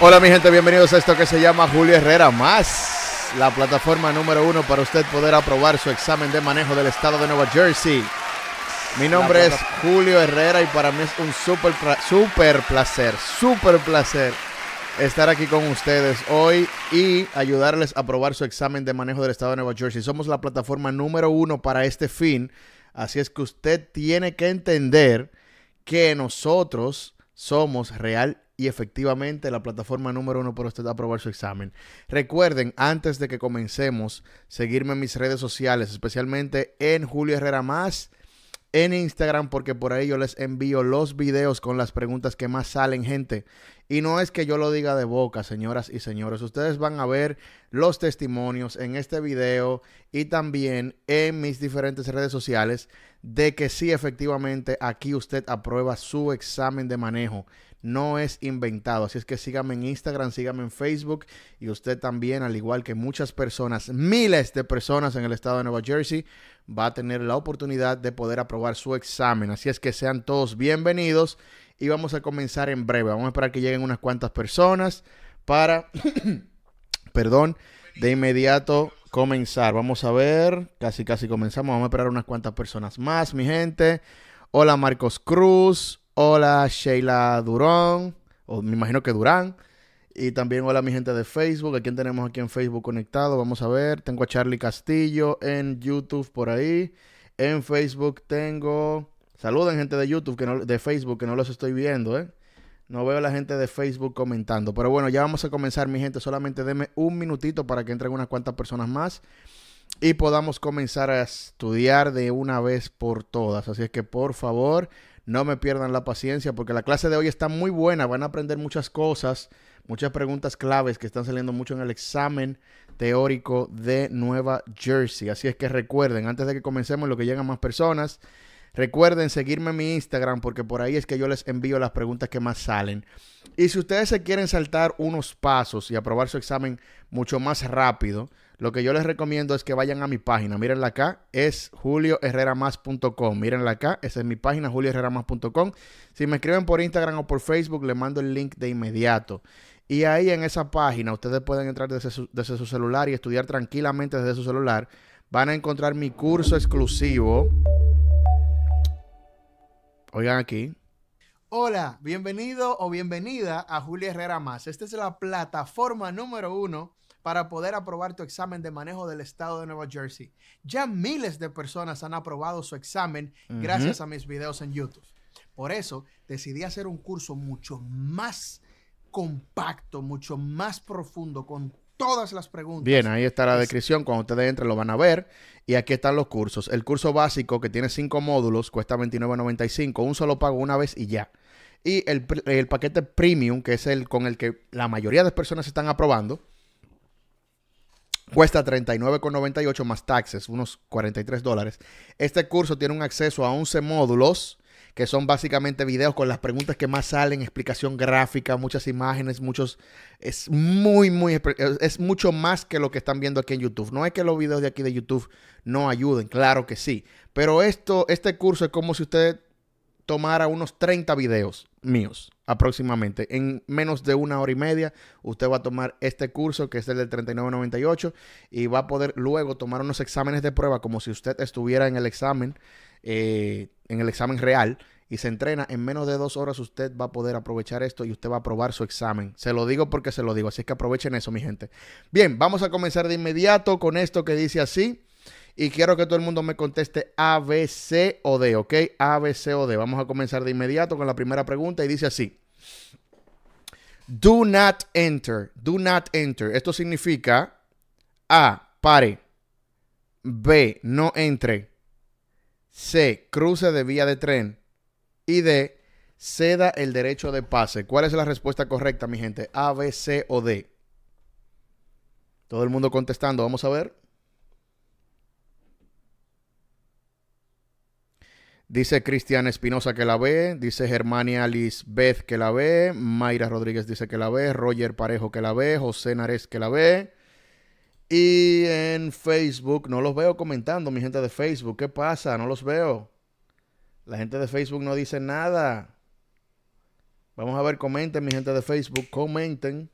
Hola mi gente, bienvenidos a esto que se llama Julio Herrera Más, la plataforma número uno para usted poder aprobar su examen de manejo del estado de Nueva Jersey. Mi nombre es Julio Herrera y para mí es un súper super placer, súper placer estar aquí con ustedes hoy y ayudarles a aprobar su examen de manejo del estado de Nueva Jersey. Somos la plataforma número uno para este fin, así es que usted tiene que entender que nosotros somos real y efectivamente la plataforma número uno para usted aprobar su examen. Recuerden, antes de que comencemos, seguirme en mis redes sociales, especialmente en Julio Herrera Más, en Instagram, porque por ahí yo les envío los videos con las preguntas que más salen, gente. Y no es que yo lo diga de boca, señoras y señores. Ustedes van a ver los testimonios en este video y también en mis diferentes redes sociales de que sí, efectivamente, aquí usted aprueba su examen de manejo no es inventado. Así es que síganme en Instagram, síganme en Facebook y usted también, al igual que muchas personas, miles de personas en el estado de Nueva Jersey, va a tener la oportunidad de poder aprobar su examen. Así es que sean todos bienvenidos y vamos a comenzar en breve. Vamos a esperar que lleguen unas cuantas personas para, perdón, de inmediato comenzar. Vamos a ver, casi casi comenzamos. Vamos a esperar unas cuantas personas más, mi gente. Hola Marcos Cruz, Hola Sheila Durón, o me imagino que Durán. Y también hola mi gente de Facebook, a quién tenemos aquí en Facebook conectado, vamos a ver, tengo a Charlie Castillo en YouTube por ahí, en Facebook tengo, saluden gente de YouTube, que no, de Facebook, que no los estoy viendo, ¿eh? No veo a la gente de Facebook comentando, pero bueno, ya vamos a comenzar mi gente, solamente deme un minutito para que entren unas cuantas personas más y podamos comenzar a estudiar de una vez por todas, así es que por favor no me pierdan la paciencia porque la clase de hoy está muy buena. Van a aprender muchas cosas, muchas preguntas claves que están saliendo mucho en el examen teórico de Nueva Jersey. Así es que recuerden, antes de que comencemos, lo que llegan más personas, recuerden seguirme en mi Instagram porque por ahí es que yo les envío las preguntas que más salen. Y si ustedes se quieren saltar unos pasos y aprobar su examen mucho más rápido, lo que yo les recomiendo es que vayan a mi página, mírenla acá, es julioherreramas.com, mírenla acá, esa es mi página, julioherreramas.com. Si me escriben por Instagram o por Facebook, les mando el link de inmediato. Y ahí en esa página ustedes pueden entrar desde su, desde su celular y estudiar tranquilamente desde su celular. Van a encontrar mi curso exclusivo. Oigan aquí. Hola, bienvenido o bienvenida a Julia Herrera Más. Esta es la plataforma número uno para poder aprobar tu examen de manejo del estado de Nueva Jersey. Ya miles de personas han aprobado su examen gracias a mis videos en YouTube. Por eso decidí hacer un curso mucho más compacto, mucho más profundo, con todas las preguntas. Bien, ahí está la descripción. Cuando ustedes entren lo van a ver. Y aquí están los cursos. El curso básico que tiene cinco módulos cuesta $29.95. Un solo pago una vez y ya. Y el, el, paquete premium, que es el con el que la mayoría de las personas están aprobando, Cuesta 39,98 más taxes, unos 43 dólares. Este curso tiene un acceso a 11 módulos que son básicamente videos con las preguntas que más salen, explicación gráfica, muchas imágenes, muchos... Es muy, muy... Es mucho más que lo que están viendo aquí en YouTube. No es que los videos de aquí de YouTube no ayuden, claro que sí. Pero esto, este curso es como si usted tomara unos 30 videos míos aproximadamente. En menos de una hora y media, usted va a tomar este curso que es el del 3998 y va a poder luego tomar unos exámenes de prueba como si usted estuviera en el examen, eh, en el examen real. Y se entrena en menos de dos horas. Usted va a poder aprovechar esto y usted va a aprobar su examen. Se lo digo porque se lo digo. Así que aprovechen eso, mi gente. Bien, vamos a comenzar de inmediato con esto que dice así y quiero que todo el mundo me conteste A, B, C o D, ¿ok? A, B, C o D. Vamos a comenzar de inmediato con la primera pregunta y dice así. Do not enter. Do not enter. Esto significa A, pare. B, no entre. C, cruce de vía de tren. Y D, ceda el derecho de pase. ¿Cuál es la respuesta correcta, mi gente? A, B, C o D. Todo el mundo contestando. Vamos a ver. Dice Cristian Espinosa que la ve, dice Germania Lisbeth que la ve, Mayra Rodríguez dice que la ve, Roger Parejo que la ve, José Nares que la ve. Y en Facebook, no los veo comentando, mi gente de Facebook, ¿qué pasa? No los veo. La gente de Facebook no dice nada. Vamos a ver, comenten, mi gente de Facebook, comenten.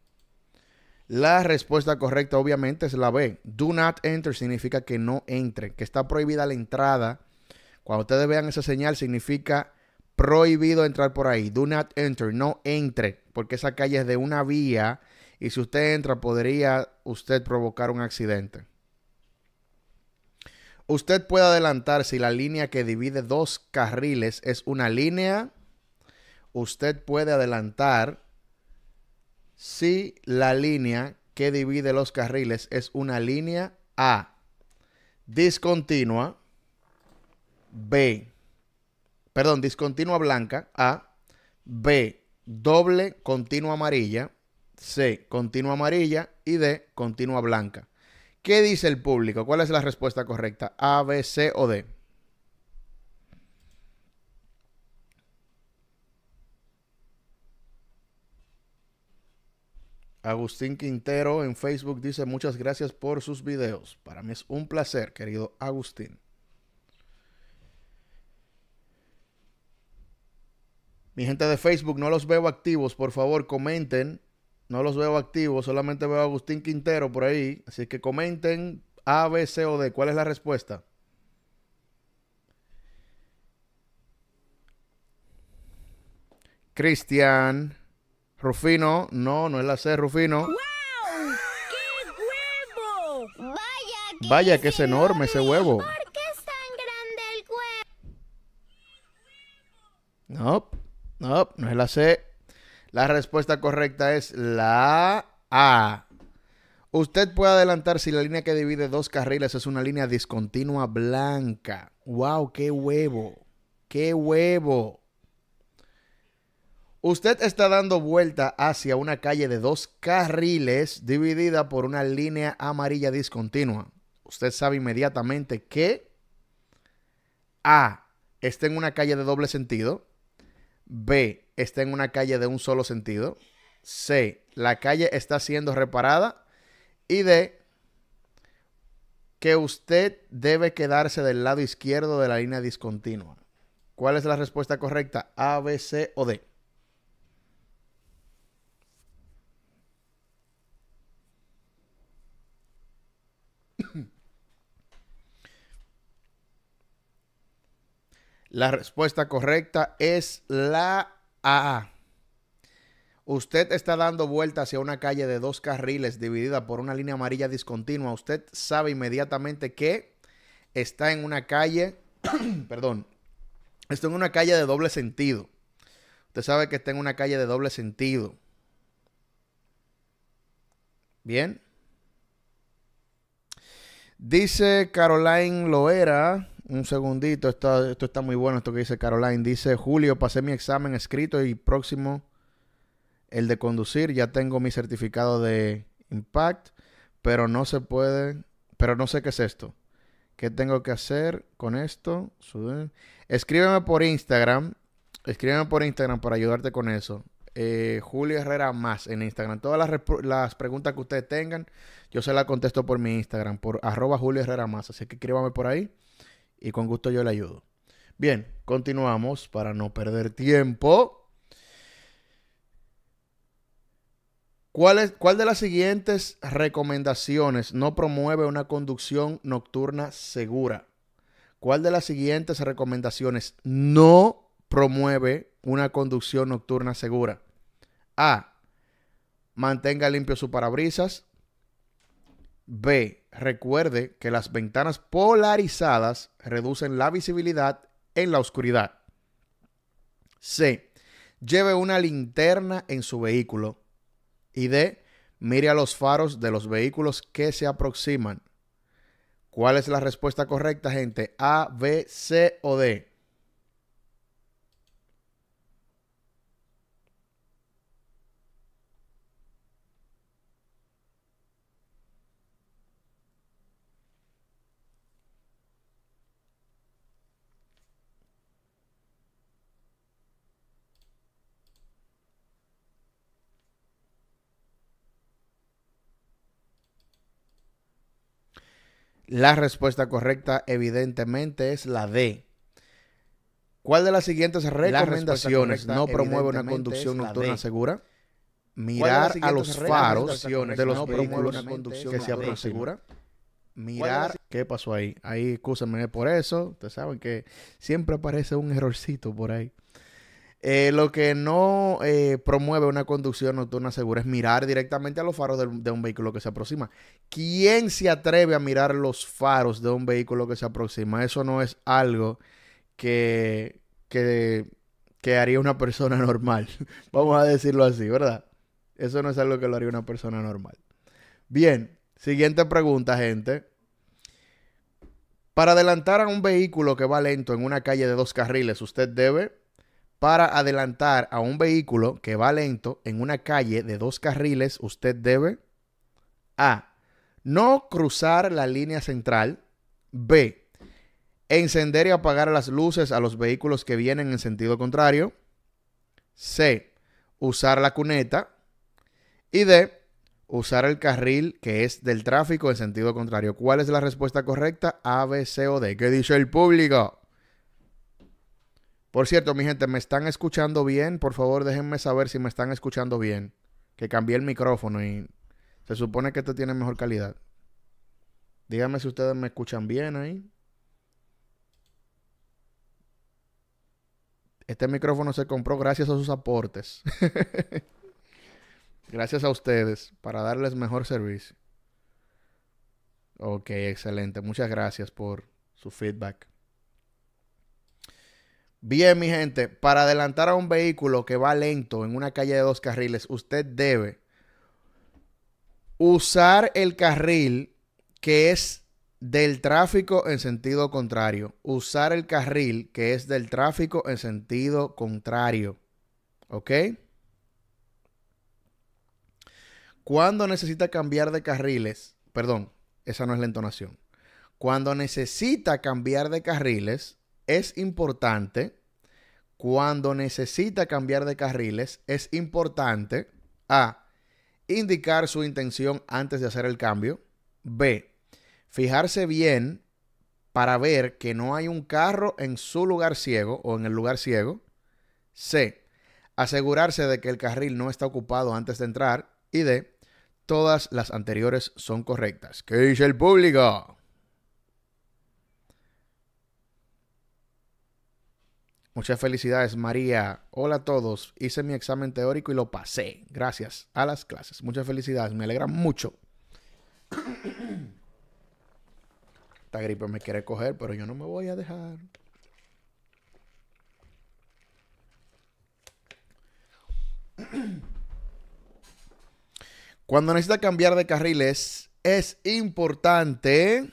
La respuesta correcta obviamente es la B. Do not enter significa que no entre, que está prohibida la entrada cuando ustedes vean esa señal, significa prohibido entrar por ahí. Do not enter, no entre, porque esa calle es de una vía y si usted entra podría usted provocar un accidente. Usted puede adelantar si la línea que divide dos carriles es una línea. Usted puede adelantar si la línea que divide los carriles es una línea A discontinua B, perdón, discontinua blanca, A, B, doble continua amarilla, C, continua amarilla y D, continua blanca. ¿Qué dice el público? ¿Cuál es la respuesta correcta? A, B, C o D. Agustín Quintero en Facebook dice muchas gracias por sus videos. Para mí es un placer, querido Agustín. Mi gente de Facebook, no los veo activos, por favor, comenten. No los veo activos, solamente veo a Agustín Quintero por ahí. Así que comenten A, B, C o D. ¿Cuál es la respuesta? Cristian. Rufino. No, no es la C, Rufino. ¡Wow! ¡Qué huevo! ¡Vaya que, es, enorme, ese huevo! ¿Por qué es tan grande el huevo? No. No, no es la C. La respuesta correcta es la A. Usted puede adelantar si la línea que divide dos carriles es una línea discontinua blanca. ¡Wow! ¡Qué huevo! ¡Qué huevo! Usted está dando vuelta hacia una calle de dos carriles dividida por una línea amarilla discontinua. Usted sabe inmediatamente que A está en una calle de doble sentido B, está en una calle de un solo sentido. C, la calle está siendo reparada. Y D, que usted debe quedarse del lado izquierdo de la línea discontinua. ¿Cuál es la respuesta correcta? A, B, C o D. La respuesta correcta es la A. Usted está dando vuelta hacia una calle de dos carriles dividida por una línea amarilla discontinua. Usted sabe inmediatamente que está en una calle, perdón, está en una calle de doble sentido. Usted sabe que está en una calle de doble sentido. Bien. Dice Caroline Loera un segundito, esto, esto está muy bueno, esto que dice Caroline. Dice, Julio, pasé mi examen escrito y próximo el de conducir. Ya tengo mi certificado de impact, pero no se puede, pero no sé qué es esto. ¿Qué tengo que hacer con esto? Escríbeme por Instagram. Escríbeme por Instagram para ayudarte con eso. Eh, Julio Herrera más en Instagram. Todas las, preguntas que ustedes tengan, yo se las contesto por mi Instagram, por arroba Julio Herrera más. Así que escríbame por ahí y con gusto yo le ayudo. Bien, continuamos para no perder tiempo. ¿Cuál, es, ¿Cuál de las siguientes recomendaciones no promueve una conducción nocturna segura? ¿Cuál de las siguientes recomendaciones no promueve una conducción nocturna segura? A. Mantenga limpio su parabrisas. B. Recuerde que las ventanas polarizadas reducen la visibilidad en la oscuridad. C. Lleve una linterna en su vehículo. Y D. Mire a los faros de los vehículos que se aproximan. ¿Cuál es la respuesta correcta, gente? A, B, C o D. La respuesta correcta, evidentemente, es la D. ¿Cuál de las siguientes recomendaciones no promueve una conducción nocturna segura? Mirar a los faros de los vehículos que se aproximan. Segura. Mirar. ¿Qué pasó ahí? Ahí, escúsenme por eso. Ustedes saben que siempre aparece un errorcito por ahí. Eh, lo que no eh, promueve una conducción nocturna segura es mirar directamente a los faros de, un vehículo que se aproxima. ¿Quién se atreve a mirar los faros de un vehículo que se aproxima? Eso no es algo que haría una persona normal. Vamos a decirlo así, ¿verdad? Eso no es algo que lo haría una persona normal. Bien, siguiente pregunta, gente. Para adelantar a un vehículo que va lento en una calle de dos carriles, usted debe para adelantar a un vehículo que va lento en una calle de dos carriles, usted debe A. No cruzar la línea central. B. Encender y apagar las luces a los vehículos que vienen en sentido contrario. C. Usar la cuneta. Y D. Usar el carril que es del tráfico en sentido contrario. ¿Cuál es la respuesta correcta? A, B, C o D. ¿Qué dice el público? Por cierto, mi gente, ¿me están escuchando bien? Por favor, déjenme saber si me están escuchando bien. Que cambié el micrófono y se supone que este tiene mejor calidad. Díganme si ustedes me escuchan bien ahí. Este micrófono se compró gracias a sus aportes. gracias a ustedes para darles mejor servicio. Ok, excelente. Muchas gracias por su feedback. Bien, mi gente, para adelantar a un vehículo que va lento en una calle de dos carriles, usted debe usar el carril que es del tráfico en sentido contrario. Usar el carril que es del tráfico en sentido contrario. ¿Ok? Cuando necesita cambiar de carriles, perdón, esa no es la entonación. Cuando necesita cambiar de carriles, es importante cuando necesita cambiar de carriles, es importante A. Indicar su intención antes de hacer el cambio. B. Fijarse bien para ver que no hay un carro en su lugar ciego o en el lugar ciego. C. Asegurarse de que el carril no está ocupado antes de entrar. Y D. Todas las anteriores son correctas. ¿Qué dice el público? Muchas felicidades, María. Hola a todos. Hice mi examen teórico y lo pasé. Gracias a las clases. Muchas felicidades. Me alegra mucho. Esta gripe me quiere coger, pero yo no me voy a dejar. Cuando necesita cambiar de carriles, es importante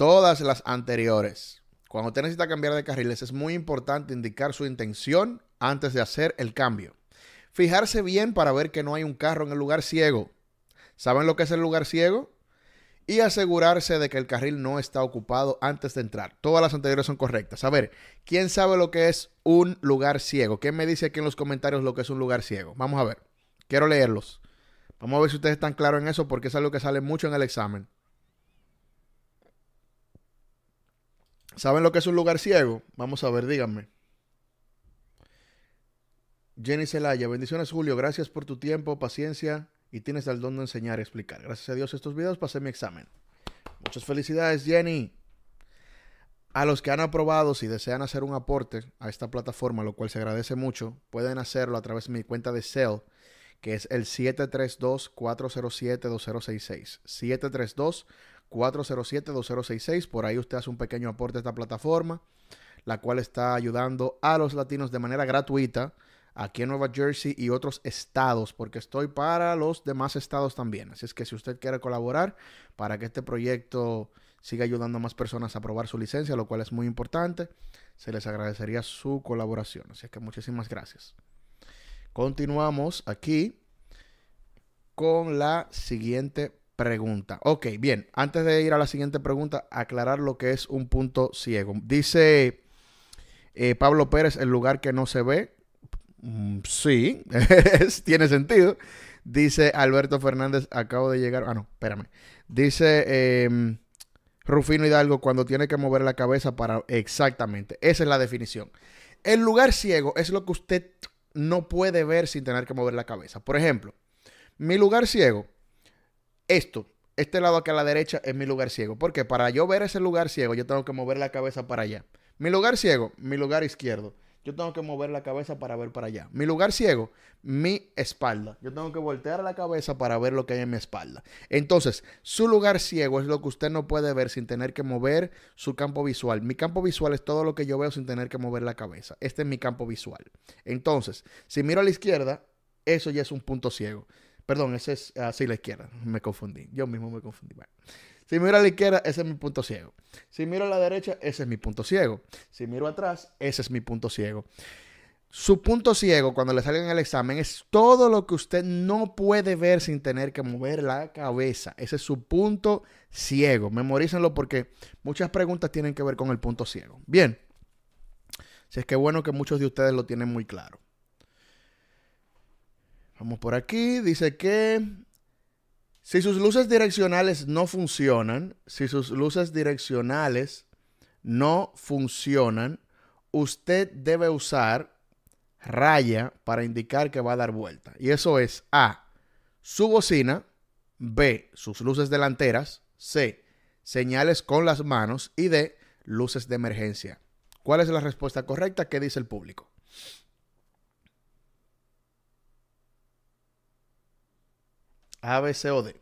todas las anteriores. Cuando usted necesita cambiar de carriles, es muy importante indicar su intención antes de hacer el cambio. Fijarse bien para ver que no hay un carro en el lugar ciego. ¿Saben lo que es el lugar ciego? Y asegurarse de que el carril no está ocupado antes de entrar. Todas las anteriores son correctas. A ver, ¿quién sabe lo que es un lugar ciego? ¿Quién me dice aquí en los comentarios lo que es un lugar ciego? Vamos a ver. Quiero leerlos. Vamos a ver si ustedes están claros en eso porque es algo que sale mucho en el examen. ¿Saben lo que es un lugar ciego? Vamos a ver, díganme. Jenny Celaya, bendiciones Julio, gracias por tu tiempo, paciencia y tienes el don de enseñar y explicar. Gracias a Dios estos videos pasé mi examen. Muchas felicidades Jenny. A los que han aprobado, si desean hacer un aporte a esta plataforma, lo cual se agradece mucho, pueden hacerlo a través de mi cuenta de cel que es el 732-407-2066. 407-2066. Por ahí usted hace un pequeño aporte a esta plataforma, la cual está ayudando a los latinos de manera gratuita aquí en Nueva Jersey y otros estados, porque estoy para los demás estados también. Así es que si usted quiere colaborar para que este proyecto siga ayudando a más personas a aprobar su licencia, lo cual es muy importante, se les agradecería su colaboración. Así es que muchísimas gracias. Continuamos aquí con la siguiente pregunta. Ok, bien, antes de ir a la siguiente pregunta, aclarar lo que es un punto ciego. Dice eh, Pablo Pérez, el lugar que no se ve. Mm, sí, tiene sentido. Dice Alberto Fernández, acabo de llegar. Ah, no, espérame. Dice em, Rufino Hidalgo, cuando tiene que mover la cabeza para... Exactamente, esa es la definición. El lugar ciego es lo que usted no puede ver sin tener que mover la cabeza. Por ejemplo, mi lugar ciego esto, este lado acá a la derecha es mi lugar ciego. Porque para yo ver ese lugar ciego, yo tengo que mover la cabeza para allá. Mi lugar ciego, mi lugar izquierdo. Yo tengo que mover la cabeza para ver para allá. Mi lugar ciego, mi espalda. Yo tengo que voltear la cabeza para ver lo que hay en mi espalda. Entonces, su lugar ciego es lo que usted no puede ver sin tener que mover su campo visual. Mi campo visual es todo lo que yo veo sin tener que mover la cabeza. Este es mi campo visual. Entonces, si miro a la izquierda, eso ya es un punto ciego. Perdón, ese es así la izquierda. Me confundí. Yo mismo me confundí. Si miro a la izquierda, ese es mi punto ciego. Si miro a la derecha, ese es mi punto ciego. Si miro atrás, ese es mi punto ciego. Su punto ciego cuando le salgan el examen es todo lo que usted no puede ver sin tener que mover la cabeza. Ese es su punto ciego. Memorícenlo porque muchas preguntas tienen que ver con el punto ciego. Bien. Si es que bueno que muchos de ustedes lo tienen muy claro. Vamos por aquí. Dice que si sus luces direccionales no funcionan, si sus luces direccionales no funcionan, usted debe usar raya para indicar que va a dar vuelta. Y eso es A, su bocina, B, sus luces delanteras, C, señales con las manos y D, luces de emergencia. ¿Cuál es la respuesta correcta? ¿Qué dice el público? A, B, C o D.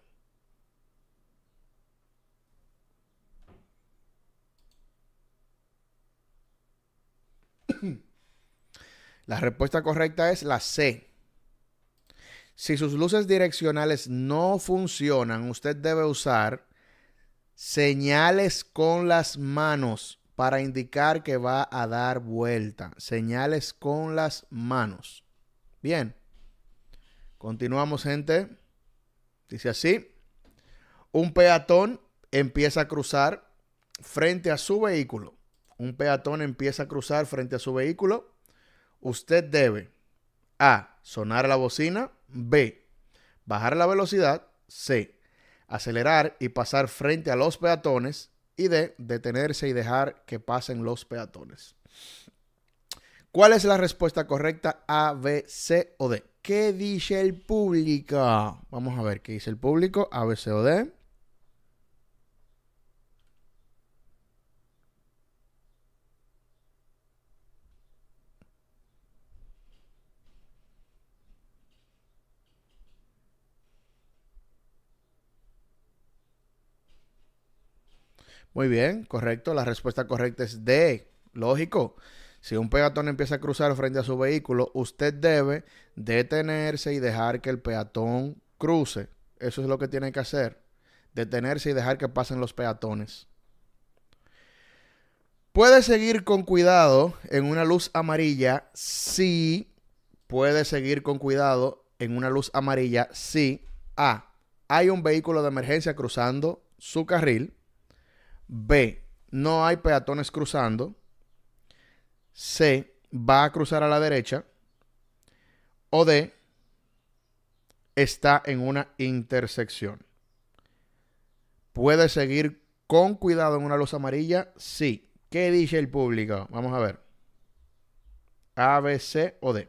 La respuesta correcta es la C. Si sus luces direccionales no funcionan, usted debe usar señales con las manos para indicar que va a dar vuelta. Señales con las manos. Bien. Continuamos, gente. Dice así, un peatón empieza a cruzar frente a su vehículo. Un peatón empieza a cruzar frente a su vehículo. Usted debe A. Sonar la bocina. B. Bajar la velocidad. C. Acelerar y pasar frente a los peatones. Y D. Detenerse y dejar que pasen los peatones. ¿Cuál es la respuesta correcta? A, B, C o D? ¿Qué dice el público? Vamos a ver qué dice el público. A, B, C, o, D. Muy bien, correcto. La respuesta correcta es D. Lógico. Si un peatón empieza a cruzar frente a su vehículo, usted debe detenerse y dejar que el peatón cruce. Eso es lo que tiene que hacer. Detenerse y dejar que pasen los peatones. Puede seguir con cuidado en una luz amarilla si puede seguir con cuidado en una luz amarilla si A. Hay un vehículo de emergencia cruzando su carril. B. No hay peatones cruzando. C, va a cruzar a la derecha. O D, está en una intersección. ¿Puede seguir con cuidado en una luz amarilla? Sí. ¿Qué dice el público? Vamos a ver. A, B, C o D.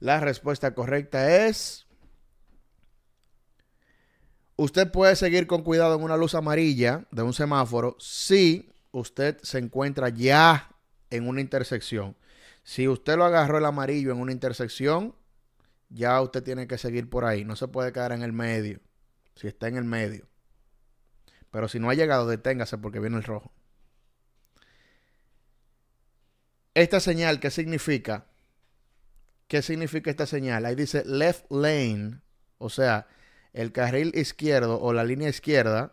La respuesta correcta es... Usted puede seguir con cuidado en una luz amarilla de un semáforo si usted se encuentra ya en una intersección. Si usted lo agarró el amarillo en una intersección, ya usted tiene que seguir por ahí. No se puede quedar en el medio. Si está en el medio. Pero si no ha llegado, deténgase porque viene el rojo. Esta señal, ¿qué significa? ¿Qué significa esta señal? Ahí dice left lane, o sea, el carril izquierdo o la línea izquierda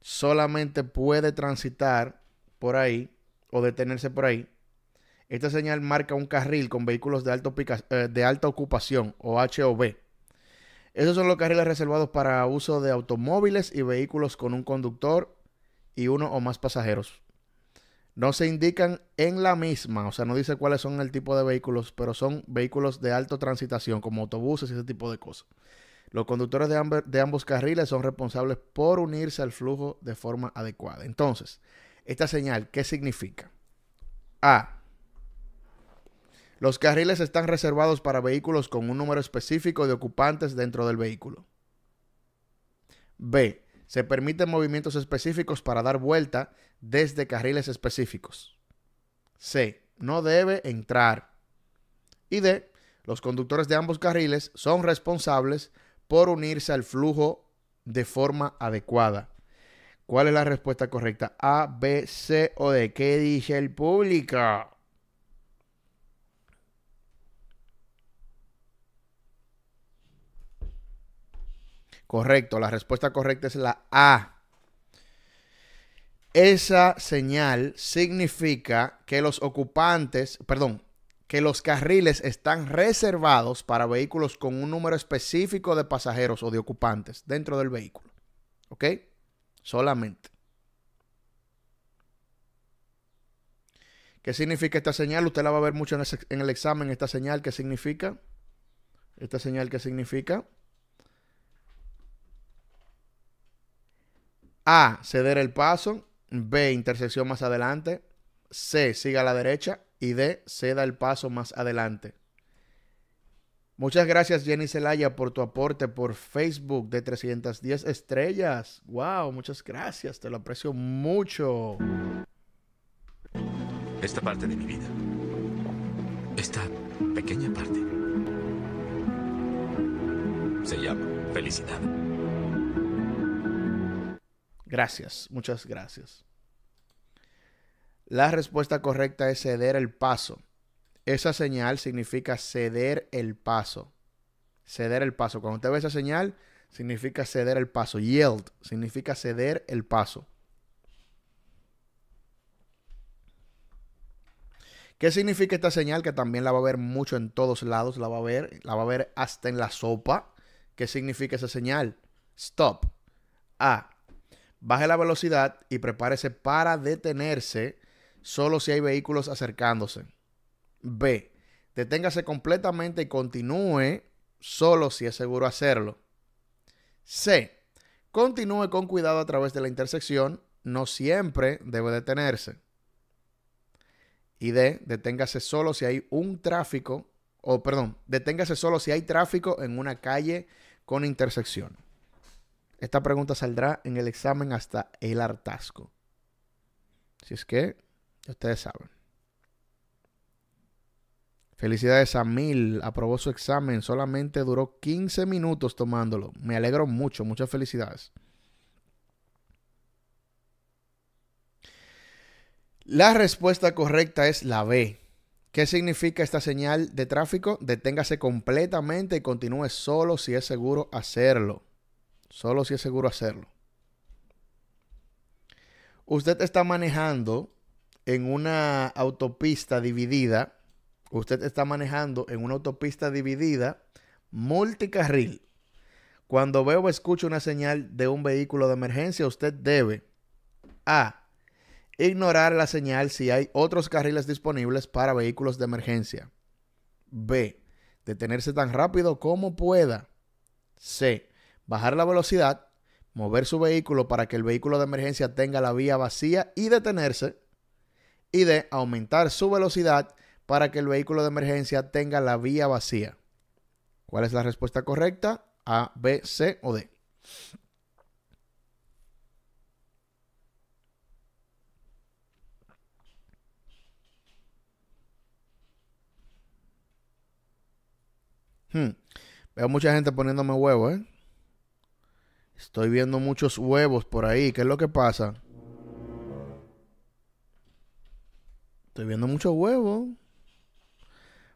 solamente puede transitar por ahí o detenerse por ahí. Esta señal marca un carril con vehículos de, eh, alta ocupación o HOV. Esos son los carriles reservados para uso de automóviles y vehículos con un conductor y uno o más pasajeros. No se indican en la misma, o sea, no dice cuáles son el tipo de vehículos, pero son vehículos de alto transitación, como autobuses y ese tipo de cosas. Los conductores de, de, ambos carriles son responsables por unirse al flujo de forma adecuada. Entonces, esta señal, ¿qué significa? A. Los carriles están reservados para vehículos con un número específico de ocupantes dentro del vehículo. B. Se permiten movimientos específicos para dar vuelta, desde carriles específicos. C. No debe entrar. Y D. Los conductores de ambos carriles son responsables por unirse al flujo de forma adecuada. ¿Cuál es la respuesta correcta? A, B, C o D. ¿Qué dice el público? Correcto, la respuesta correcta es la A. Esa señal significa que los ocupantes, perdón, que los carriles están reservados para vehículos con un número específico de pasajeros o de ocupantes dentro del vehículo. ¿Ok? Solamente. ¿Qué significa esta señal? Usted la va a ver mucho en, el examen. ¿Esta señal qué significa? ¿Esta señal qué significa? A, ceder el paso. B, intersección más adelante. C, siga a la derecha. Y D, da el paso más adelante. Muchas gracias Jenny Celaya por tu aporte por Facebook de 310 estrellas. Wow, muchas gracias, te lo aprecio mucho. Esta parte de mi vida. Esta pequeña parte. Se llama felicidad. Gracias, muchas gracias. La respuesta correcta es ceder el paso. Esa señal significa ceder el paso. Ceder el paso. Cuando usted ve esa señal, significa ceder el paso. Yield significa ceder el paso. ¿Qué significa esta señal? Que también la va a ver mucho en todos lados, la va a ver, la va a ver hasta en la sopa. ¿Qué significa esa señal? Stop. A baje la velocidad y prepárese para detenerse solo si hay vehículos acercándose. B. Deténgase completamente y continúe solo si es seguro hacerlo. C. Continúe con cuidado a través de la intersección. No siempre debe detenerse. Y D. Deténgase solo si hay un tráfico, o perdón, deténgase solo si hay tráfico en una calle con intersección. Esta pregunta saldrá en el examen hasta el hartazgo. Si es que ustedes saben. Felicidades a Mil, aprobó su examen, solamente duró 15 minutos tomándolo. Me alegro mucho, muchas felicidades. La respuesta correcta es la B. ¿Qué significa esta señal de tráfico? Deténgase completamente y continúe solo si es seguro hacerlo solo si es seguro hacerlo. Usted está manejando en una autopista dividida. Usted está manejando en una autopista dividida multicarril. Cuando veo o escucho una señal de un vehículo de emergencia, usted debe A. Ignorar la señal si hay otros carriles disponibles para vehículos de emergencia. B. Detenerse tan rápido como pueda. C bajar la velocidad, mover su vehículo para que el vehículo de emergencia tenga la vía vacía y detenerse, y de aumentar su velocidad para que el vehículo de emergencia tenga la vía vacía. ¿Cuál es la respuesta correcta? A, B, C o D. Hmm. Veo mucha gente poniéndome huevo, ¿eh? Estoy viendo muchos huevos por ahí. ¿Qué es lo que pasa? Estoy viendo muchos huevos.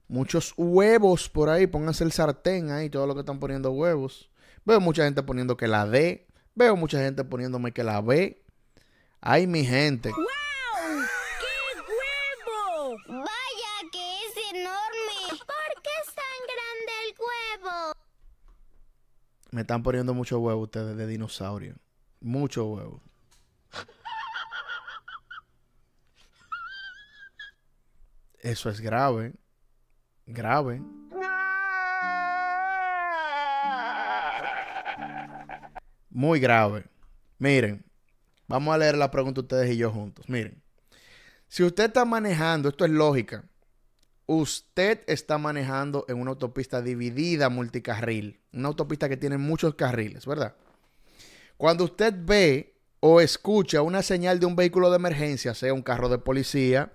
Muchos huevos por ahí. Pónganse el sartén ahí, todo lo que están poniendo huevos. Veo mucha gente poniendo que la D. Veo mucha gente poniéndome que la B. Ay, mi gente. Me están poniendo mucho huevo ustedes de dinosaurio. Mucho huevo. Eso es grave. Grave. Muy grave. Miren, vamos a leer la pregunta ustedes y yo juntos. Miren, si usted está manejando, esto es lógica usted está manejando en una autopista dividida, multicarril, una autopista que tiene muchos carriles, ¿verdad? Cuando usted ve o escucha una señal de un vehículo de emergencia, sea un carro de policía,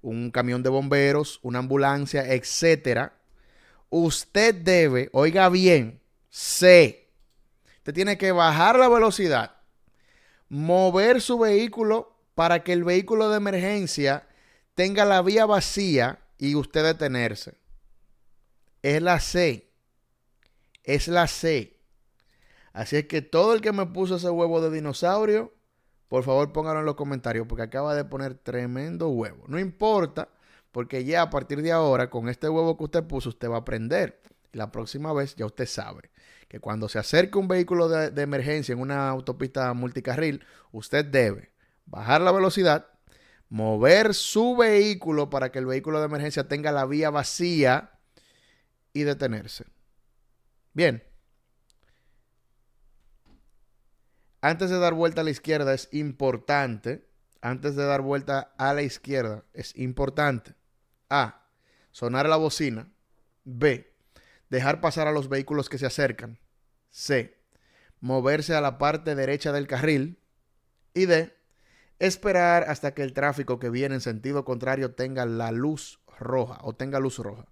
un camión de bomberos, una ambulancia, etcétera, usted debe, oiga bien, se, Usted tiene que bajar la velocidad, mover su vehículo para que el vehículo de emergencia tenga la vía vacía y usted detenerse. Es la C. Es la C. Así es que todo el que me puso ese huevo de dinosaurio, por favor póngalo en los comentarios porque acaba de poner tremendo huevo. No importa, porque ya a partir de ahora, con este huevo que usted puso, usted va a aprender. Y la próxima vez ya usted sabe que cuando se acerque un vehículo de emergencia en una autopista multicarril, usted debe bajar la velocidad, mover su vehículo para que el vehículo de emergencia tenga la vía vacía y detenerse. Bien. Antes de dar vuelta a la izquierda es importante. Antes de dar vuelta a la izquierda es importante. A. Sonar la bocina. B. Dejar pasar a los vehículos que se acercan. C. Moverse a la parte derecha del carril. Y D esperar hasta que el tráfico que viene en sentido contrario tenga la luz roja o tenga luz roja.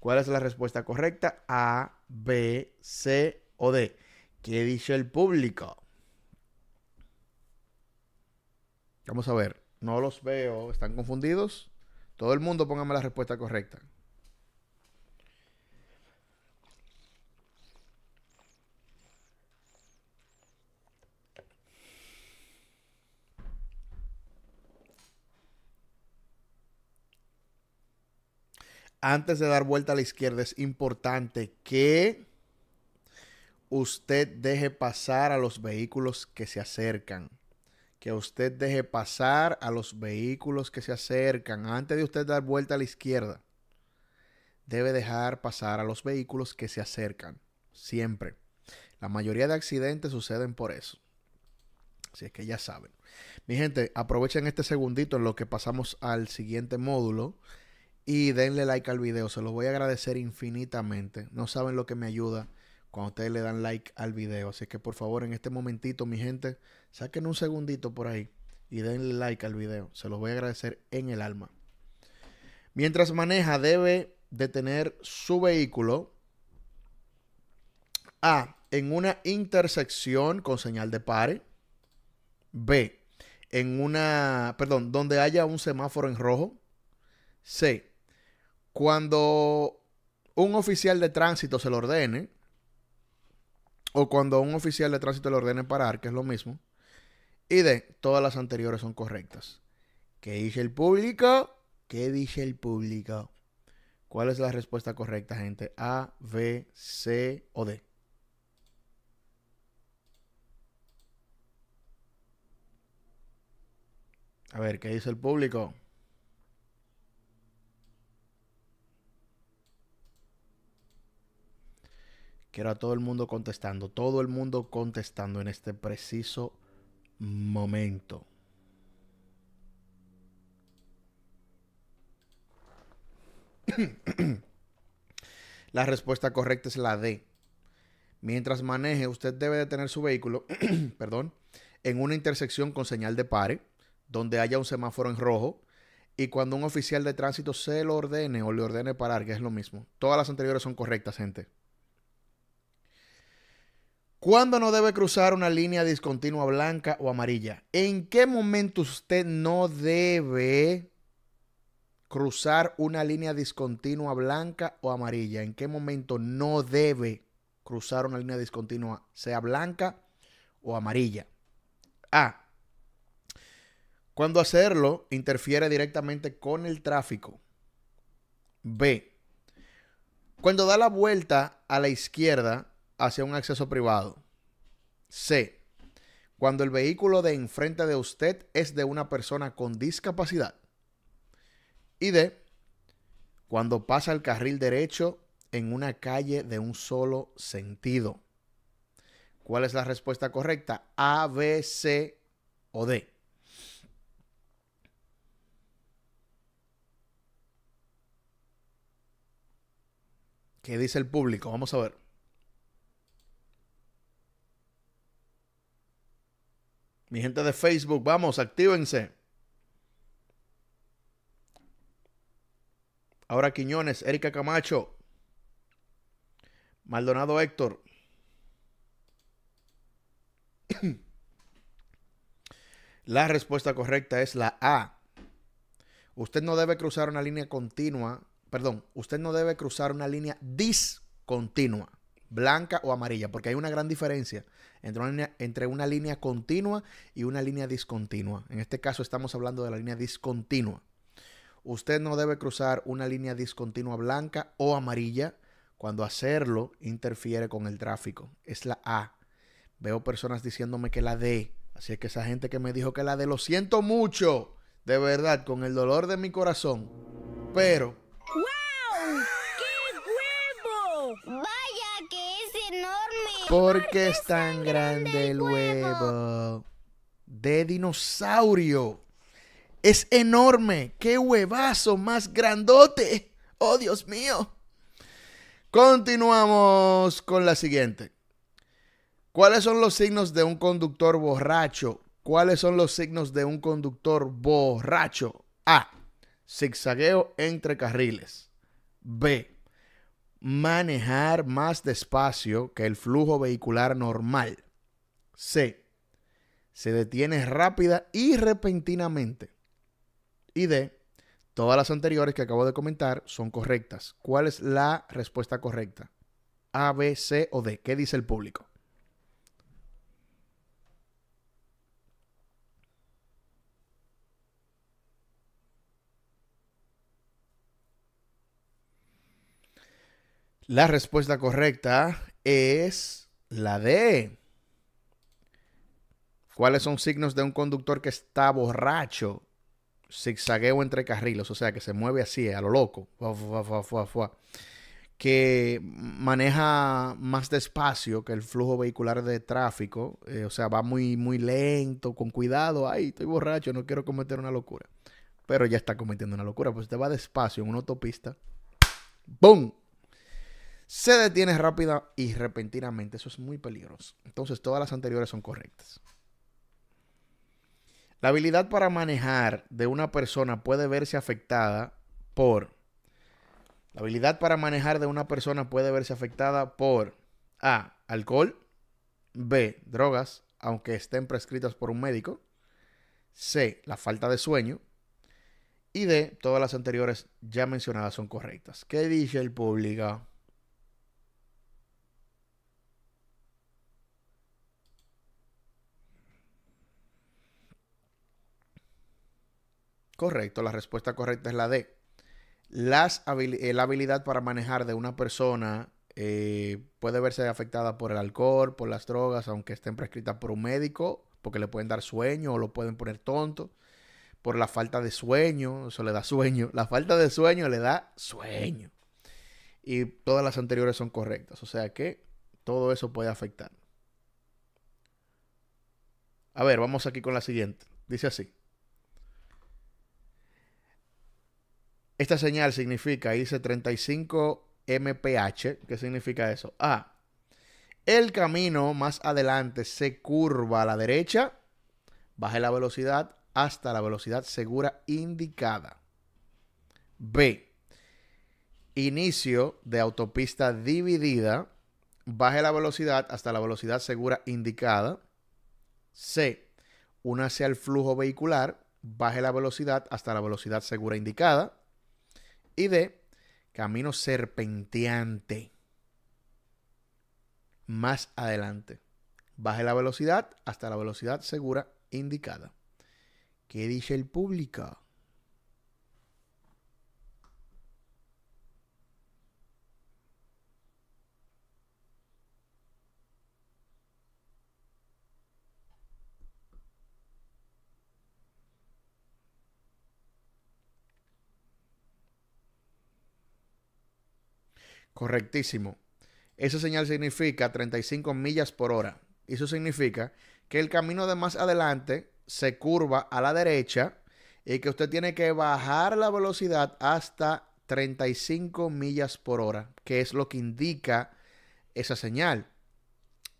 ¿Cuál es la respuesta correcta? A, B, C o D. ¿Qué dice el público? Vamos a ver. No los veo. ¿Están confundidos? Todo el mundo póngame la respuesta correcta. antes de dar vuelta a la izquierda es importante que usted deje pasar a los vehículos que se acercan. Que usted deje pasar a los vehículos que se acercan. Antes de usted dar vuelta a la izquierda, debe dejar pasar a los vehículos que se acercan. Siempre. La mayoría de accidentes suceden por eso. Así es que ya saben. Mi gente, aprovechen este segundito en lo que pasamos al siguiente módulo y denle like al video, se los voy a agradecer infinitamente. No saben lo que me ayuda cuando ustedes le dan like al video. Así que por favor, en este momentito, mi gente, saquen un segundito por ahí y denle like al video. Se los voy a agradecer en el alma. Mientras maneja, debe detener su vehículo A. En una intersección con señal de pare. B. En una, perdón, donde haya un semáforo en rojo. C cuando un oficial de tránsito se lo ordene, o cuando un oficial de tránsito le ordene parar, que es lo mismo, y de todas las anteriores son correctas. ¿Qué dice el público? ¿Qué dice el público? ¿Cuál es la respuesta correcta, gente? A, B, C o D. A ver, ¿qué dice el público? Quiero a todo el mundo contestando, todo el mundo contestando en este preciso momento. la respuesta correcta es la D. Mientras maneje, usted debe detener su vehículo, perdón, en una intersección con señal de pare, donde haya un semáforo en rojo, y cuando un oficial de tránsito se lo ordene o le ordene parar, que es lo mismo. Todas las anteriores son correctas, gente. ¿Cuándo no debe cruzar una línea discontinua blanca o amarilla? ¿En qué momento usted no debe cruzar una línea discontinua blanca o amarilla? ¿En qué momento no debe cruzar una línea discontinua, sea blanca o amarilla? A. Cuando hacerlo interfiere directamente con el tráfico. B. Cuando da la vuelta a la izquierda hacia un acceso privado. C. Cuando el vehículo de enfrente de usted es de una persona con discapacidad. Y D. Cuando pasa el carril derecho en una calle de un solo sentido. ¿Cuál es la respuesta correcta? A, B, C o D. ¿Qué dice el público? Vamos a ver. Mi gente de Facebook, vamos, actívense. Ahora Quiñones, Erika Camacho, Maldonado Héctor. la respuesta correcta es la A. Usted no debe cruzar una línea continua, perdón, usted no debe cruzar una línea discontinua blanca o amarilla, porque hay una gran diferencia entre una, línea, entre una línea continua y una línea discontinua. En este caso estamos hablando de la línea discontinua. Usted no debe cruzar una línea discontinua blanca o amarilla cuando hacerlo interfiere con el tráfico. Es la A. Veo personas diciéndome que la D. Así es que esa gente que me dijo que la D, lo siento mucho, de verdad, con el dolor de mi corazón. Pero... ¡Wow! ¡Qué huevo! Porque es tan grande el huevo de dinosaurio. Es enorme. ¡Qué huevazo más grandote! ¡Oh, Dios mío! Continuamos con la siguiente. ¿Cuáles son los signos de un conductor borracho? ¿Cuáles son los signos de un conductor borracho? A. Zigzagueo entre carriles. B manejar más despacio que el flujo vehicular normal. C. Se detiene rápida y repentinamente. Y D. Todas las anteriores que acabo de comentar son correctas. ¿Cuál es la respuesta correcta? A, B, C o D. ¿Qué dice el público? La respuesta correcta es la D. ¿Cuáles son signos de un conductor que está borracho? Zigzagueo entre carriles, o sea, que se mueve así, eh, a lo loco. que maneja más despacio que el flujo vehicular de tráfico, eh, o sea, va muy, muy lento, con cuidado, ay, estoy borracho, no quiero cometer una locura. Pero ya está cometiendo una locura, pues te va despacio en una autopista, ¡boom! se detiene rápida y repentinamente. Eso es muy peligroso. Entonces todas las anteriores son correctas. La habilidad para manejar de una persona puede verse afectada por... La habilidad para manejar de una persona puede verse afectada por A. Alcohol. B. Drogas, aunque estén prescritas por un médico. C. La falta de sueño. Y D. Todas las anteriores ya mencionadas son correctas. ¿Qué dice el público? Correcto, la respuesta correcta es la D. Eh, la habilidad para manejar de una persona eh, puede verse afectada por el alcohol, por las drogas, aunque estén prescritas por un médico, porque le pueden dar sueño o lo pueden poner tonto, por la falta de sueño, eso le da sueño, la falta de sueño le da sueño. Y todas las anteriores son correctas, o sea que todo eso puede afectar. A ver, vamos aquí con la siguiente. Dice así. Esta señal significa, ahí dice 35 mph. ¿Qué significa eso? A. El camino más adelante se curva a la derecha. Baje la velocidad hasta la velocidad segura indicada. B. Inicio de autopista dividida. Baje la velocidad hasta la velocidad segura indicada. C. Únase al flujo vehicular. Baje la velocidad hasta la velocidad segura indicada y D, camino serpenteante. Más adelante. Baje la velocidad hasta la velocidad segura indicada. ¿Qué dice el público? Correctísimo. Esa señal significa 35 millas por hora. Eso significa que el camino de más adelante se curva a la derecha y que usted tiene que bajar la velocidad hasta 35 millas por hora, que es lo que indica esa señal.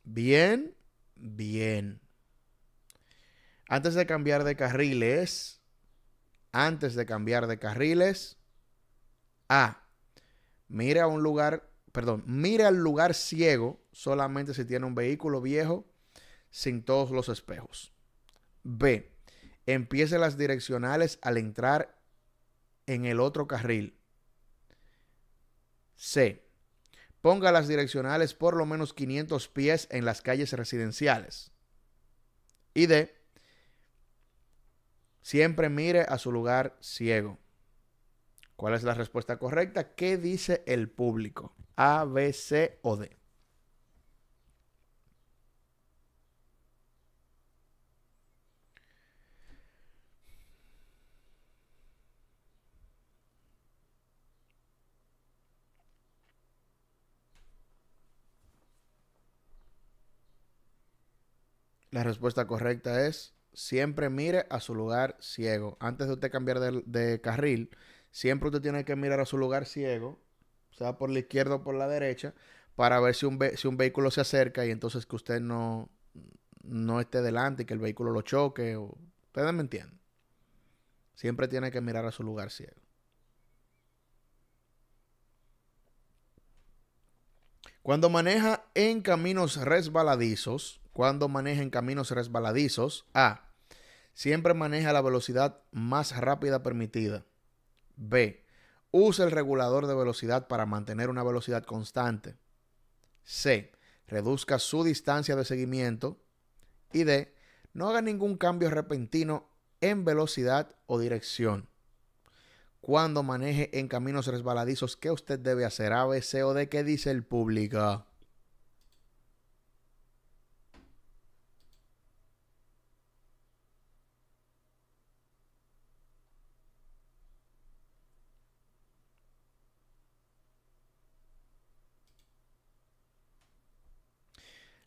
Bien, bien. Antes de cambiar de carriles, antes de cambiar de carriles, A. Mire a un lugar, perdón, mire al lugar ciego solamente si tiene un vehículo viejo sin todos los espejos. B. Empiece las direccionales al entrar en el otro carril. C. Ponga las direccionales por lo menos 500 pies en las calles residenciales. Y D. Siempre mire a su lugar ciego. ¿Cuál es la respuesta correcta? ¿Qué dice el público? A, B, C o D. La respuesta correcta es siempre mire a su lugar ciego. Antes de usted cambiar de, carril, Siempre usted tiene que mirar a su lugar ciego, sea por la izquierda o por la derecha, para ver si un, si un vehículo se acerca y entonces que usted no, no esté delante y que el vehículo lo choque. Ustedes me entienden. Siempre tiene que mirar a su lugar ciego. Cuando maneja en caminos resbaladizos, cuando maneja en caminos resbaladizos, A. Siempre maneja la velocidad más rápida permitida. B. Use el regulador de velocidad para mantener una velocidad constante. C. Reduzca su distancia de seguimiento. Y D. No haga ningún cambio repentino en velocidad o dirección. Cuando maneje en caminos resbaladizos, ¿qué usted debe hacer? A, B, C o D. ¿Qué dice el público?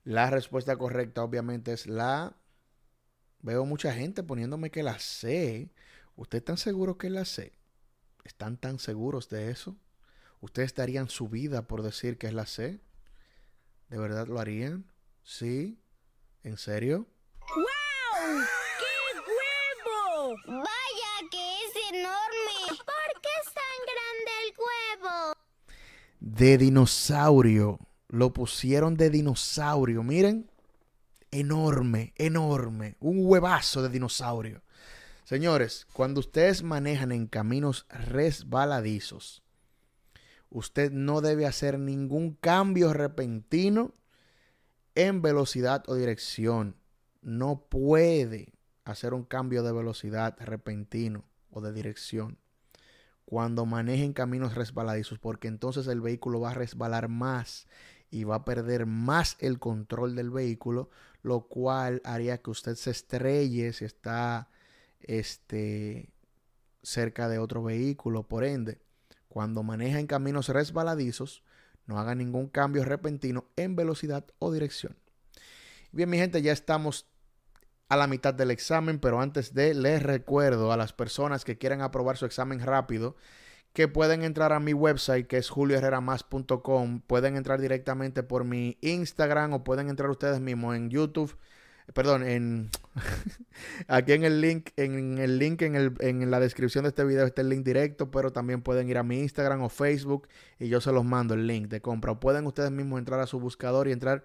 La respuesta correcta obviamente es la... Veo mucha gente poniéndome que la C. ¿Ustedes están seguros que es la C? ¿Están tan seguros de eso? ¿Ustedes darían su vida por decir que es la C? ¿De verdad lo harían? ¿Sí? ¿En serio? ¡Wow! ¡Qué huevo! ¡Vaya que es enorme! ¿Por qué es tan grande el huevo? De dinosaurio lo pusieron de dinosaurio. Miren, enorme, enorme. Un huevazo de dinosaurio. Señores, cuando ustedes manejan en caminos resbaladizos, usted no debe hacer ningún cambio repentino en velocidad o dirección. No puede hacer un cambio de velocidad repentino o de dirección cuando manejen caminos resbaladizos, porque entonces el vehículo va a resbalar más y va a perder más el control del vehículo, lo cual haría que usted se estrelle si está este, cerca de otro vehículo. Por ende, cuando maneja en caminos resbaladizos, no haga ningún cambio repentino en velocidad o dirección. Bien, mi gente, ya estamos a la mitad del examen, pero antes de les recuerdo a las personas que quieran aprobar su examen rápido que pueden entrar a mi website que es julioherreramas.com, pueden entrar directamente por mi Instagram o pueden entrar ustedes mismos en YouTube, perdón, en aquí en el link, en el link en, el, en la descripción de este video está el link directo, pero también pueden ir a mi Instagram o Facebook y yo se los mando el link de compra. O pueden ustedes mismos entrar a su buscador y entrar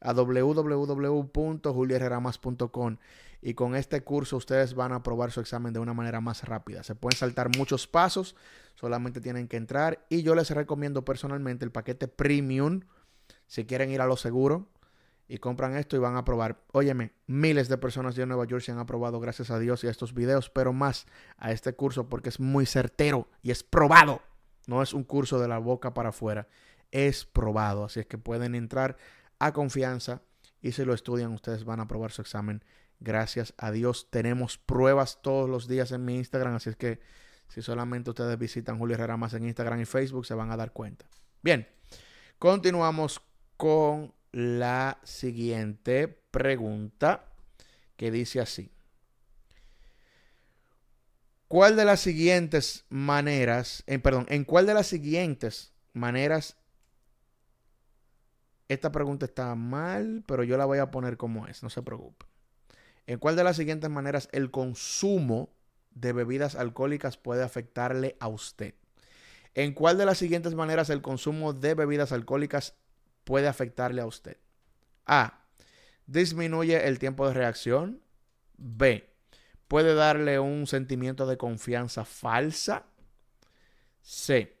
a www.julioherreramas.com y con este curso ustedes van a aprobar su examen de una manera más rápida. Se pueden saltar muchos pasos, solamente tienen que entrar y yo les recomiendo personalmente el paquete premium si quieren ir a lo seguro y compran esto y van a aprobar. Óyeme, miles de personas de Nueva York se han aprobado gracias a Dios y a estos videos, pero más a este curso porque es muy certero y es probado. No es un curso de la boca para afuera, es probado, así es que pueden entrar a confianza y si lo estudian ustedes van a aprobar su examen. Gracias a Dios tenemos pruebas todos los días en mi Instagram, así es que si solamente ustedes visitan Julio Herrera más en Instagram y Facebook se van a dar cuenta. Bien, continuamos con la siguiente pregunta que dice así. ¿Cuál de las siguientes maneras, perdón, en cuál de las siguientes maneras esta pregunta está mal, pero yo la voy a poner como es, no se preocupe. ¿En cuál de las siguientes maneras el consumo de bebidas alcohólicas puede afectarle a usted? ¿En cuál de las siguientes maneras el consumo de bebidas alcohólicas puede afectarle a usted? A. Disminuye el tiempo de reacción. B. Puede darle un sentimiento de confianza falsa. C.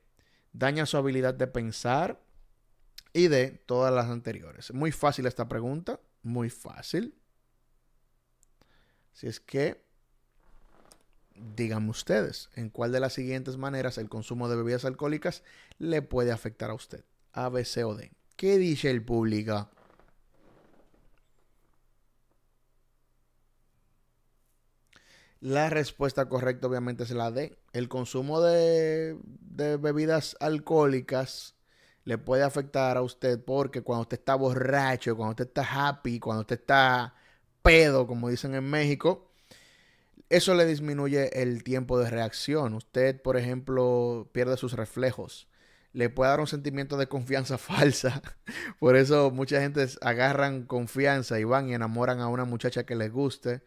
Daña su habilidad de pensar y de todas las anteriores. Muy fácil esta pregunta, muy fácil. Si es que, díganme ustedes, ¿en cuál de las siguientes maneras el consumo de bebidas alcohólicas le puede afectar a usted? A, B, C o D. ¿Qué dice el público? La respuesta correcta obviamente es la D. El consumo de, de bebidas alcohólicas le puede afectar a usted porque cuando usted está borracho, cuando usted está happy, cuando usted está pedo, como dicen en México, eso le disminuye el tiempo de reacción. Usted, por ejemplo, pierde sus reflejos. Le puede dar un sentimiento de confianza falsa. Por eso mucha gente agarran confianza y van y enamoran a una muchacha que les guste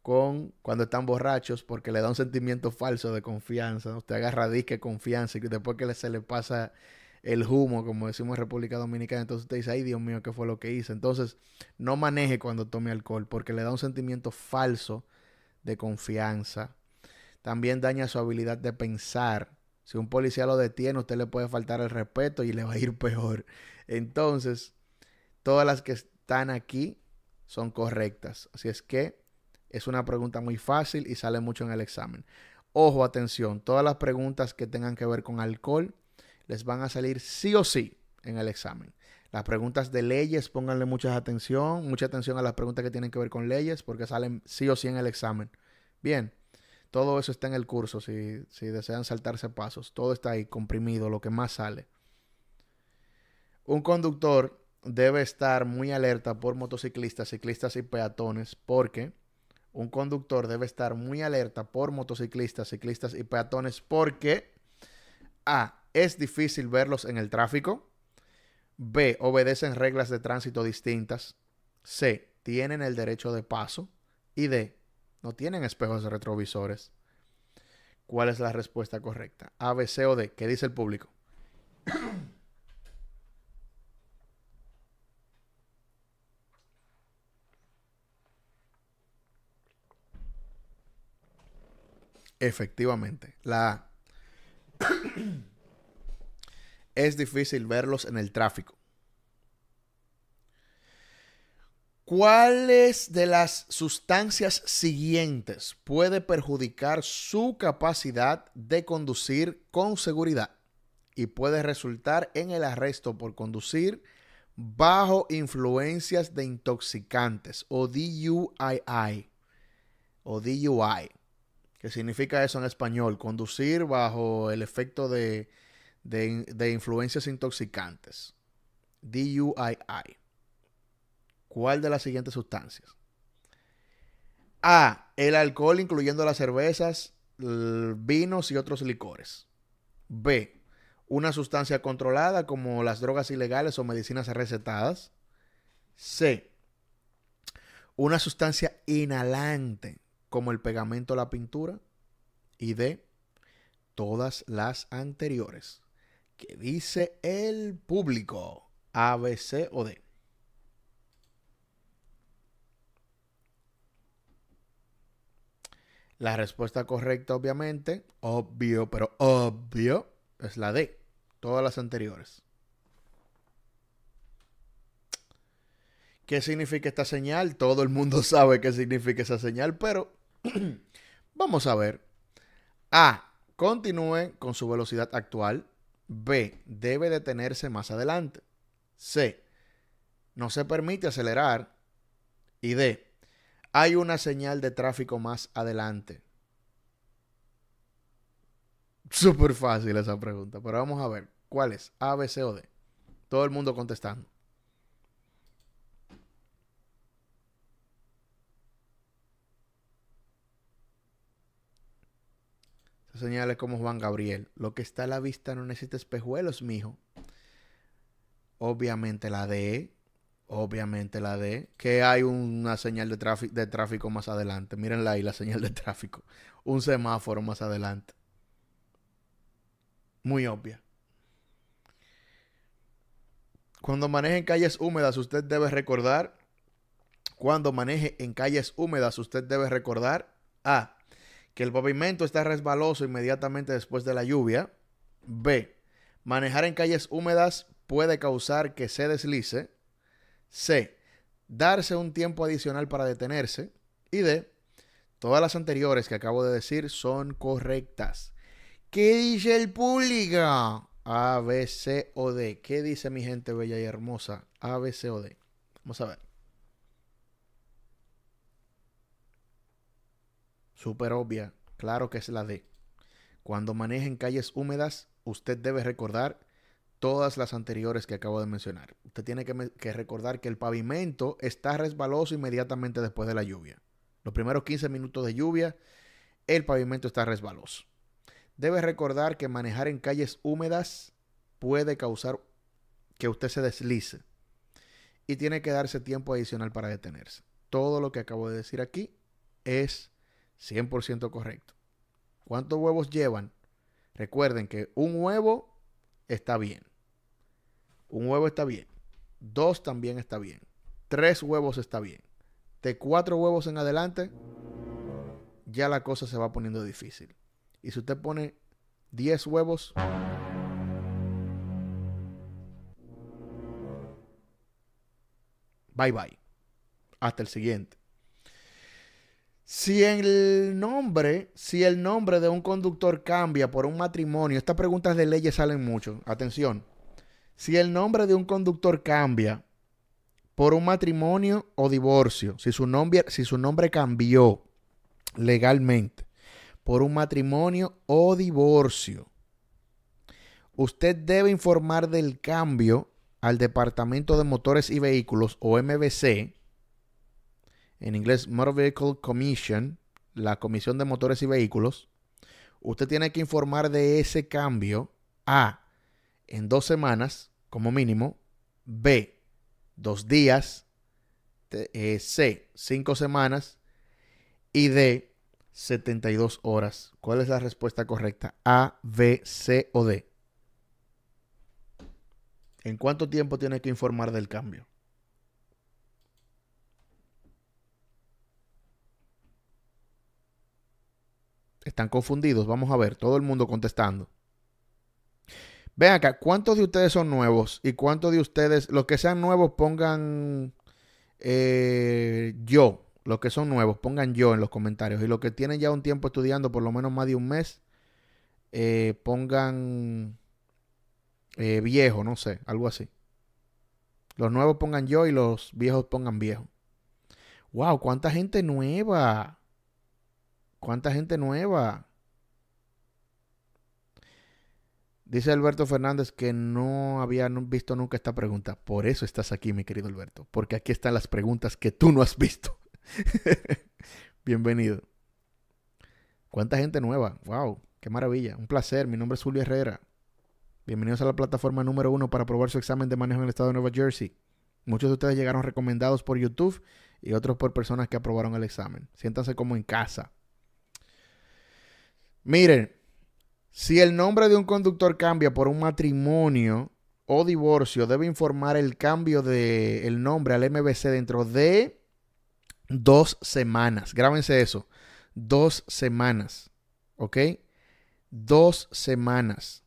con cuando están borrachos porque le da un sentimiento falso de confianza. Usted agarra disque confianza y después que se le pasa el humo, como decimos en República Dominicana. Entonces usted dice, ay Dios mío, ¿qué fue lo que hice? Entonces, no maneje cuando tome alcohol porque le da un sentimiento falso de confianza. También daña su habilidad de pensar. Si un policía lo detiene, usted le puede faltar el respeto y le va a ir peor. Entonces, todas las que están aquí son correctas. Así es que es una pregunta muy fácil y sale mucho en el examen. Ojo, atención, todas las preguntas que tengan que ver con alcohol les van a salir sí o sí en el examen. Las preguntas de leyes, pónganle mucha atención, mucha atención a las preguntas que tienen que ver con leyes, porque salen sí o sí en el examen. Bien, todo eso está en el curso, si, si desean saltarse pasos, todo está ahí comprimido, lo que más sale. Un conductor debe estar muy alerta por motociclistas, ciclistas y peatones, porque un conductor debe estar muy alerta por motociclistas, ciclistas y peatones, porque A es difícil verlos en el tráfico. B, obedecen reglas de tránsito distintas. C, tienen el derecho de paso. Y D, no tienen espejos retrovisores. ¿Cuál es la respuesta correcta? A, B, C o D. ¿Qué dice el público? Efectivamente, la A es difícil verlos en el tráfico. ¿Cuáles de las sustancias siguientes puede perjudicar su capacidad de conducir con seguridad y puede resultar en el arresto por conducir bajo influencias de intoxicantes o DUII o DUI? ¿Qué significa eso en español? Conducir bajo el efecto de de, influencias intoxicantes, DUII, ¿cuál de las siguientes sustancias? A. El alcohol, incluyendo las cervezas, vinos y otros licores. B. Una sustancia controlada como las drogas ilegales o medicinas recetadas. C. Una sustancia inhalante como el pegamento o la pintura. Y D. Todas las anteriores. ¿Qué dice el público? A, B, C o D. La respuesta correcta, obviamente, obvio, pero obvio, es la D. Todas las anteriores. ¿Qué significa esta señal? Todo el mundo sabe qué significa esa señal, pero vamos a ver. A. Continúe con su velocidad actual. B. Debe detenerse más adelante. C. No se permite acelerar. Y D. Hay una señal de tráfico más adelante. Súper fácil esa pregunta, pero vamos a ver. ¿Cuál es? A, B, C o D. Todo el mundo contestando. señales como Juan Gabriel. Lo que está a la vista no necesita espejuelos, mijo. Obviamente la D. Obviamente la D. Que hay una señal de, de tráfico más adelante. Mírenla ahí, la señal de tráfico. Un semáforo más adelante. Muy obvia. Cuando maneje en calles húmedas, usted debe recordar. Cuando maneje en calles húmedas, usted debe recordar. A que el pavimento está resbaloso inmediatamente después de la lluvia. B. Manejar en calles húmedas puede causar que se deslice. C. Darse un tiempo adicional para detenerse. Y D. Todas las anteriores que acabo de decir son correctas. ¿Qué dice el público? A, B, C o D. ¿Qué dice mi gente bella y hermosa? A, B, C o D. Vamos a ver. súper obvia, claro que es la D. Cuando maneje en calles húmedas, usted debe recordar todas las anteriores que acabo de mencionar. Usted tiene que, que, recordar que el pavimento está resbaloso inmediatamente después de la lluvia. Los primeros 15 minutos de lluvia, el pavimento está resbaloso. Debe recordar que manejar en calles húmedas puede causar que usted se deslice y tiene que darse tiempo adicional para detenerse. Todo lo que acabo de decir aquí es 100% correcto. ¿Cuántos huevos llevan? Recuerden que un huevo está bien. Un huevo está bien. Dos también está bien. Tres huevos está bien. De cuatro huevos en adelante, ya la cosa se va poniendo difícil. Y si usted pone diez huevos, bye bye. Hasta el siguiente. Si el nombre, si el nombre de un conductor cambia por un matrimonio, estas preguntas de leyes salen mucho. Atención. Si el nombre de un conductor cambia por un matrimonio o divorcio, si su nombre, si su nombre cambió legalmente por un matrimonio o divorcio, usted debe informar del cambio al Departamento de Motores y Vehículos o MBC en inglés Motor Vehicle Commission, la Comisión de Motores y Vehículos, usted tiene que informar de ese cambio A, en dos semanas como mínimo, B, dos días, eh, C, cinco semanas y D, 72 horas. ¿Cuál es la respuesta correcta? A, B, C o D. ¿En cuánto tiempo tiene que informar del cambio? Están confundidos. Vamos a ver, todo el mundo contestando. Vean acá, ¿cuántos de ustedes son nuevos? ¿Y cuántos de ustedes, los que sean nuevos, pongan eh, yo? Los que son nuevos, pongan yo en los comentarios. Y los que tienen ya un tiempo estudiando, por lo menos más de un mes, eh, pongan eh, viejo, no sé, algo así. Los nuevos pongan yo y los viejos pongan viejo. ¡Wow! ¡Cuánta gente nueva! ¿Cuánta gente nueva? Dice Alberto Fernández que no había visto nunca esta pregunta. Por eso estás aquí, mi querido Alberto. Porque aquí están las preguntas que tú no has visto. Bienvenido. ¿Cuánta gente nueva? ¡Wow! ¡Qué maravilla! Un placer. Mi nombre es Julio Herrera. Bienvenidos a la plataforma número uno para aprobar su examen de manejo en el estado de Nueva Jersey. Muchos de ustedes llegaron recomendados por YouTube y otros por personas que aprobaron el examen. Siéntanse como en casa. Miren, si el nombre de un conductor cambia por un matrimonio o divorcio, debe informar el cambio del nombre al MBC dentro de dos semanas. Grábense eso. Dos semanas. ¿Ok? Dos semanas.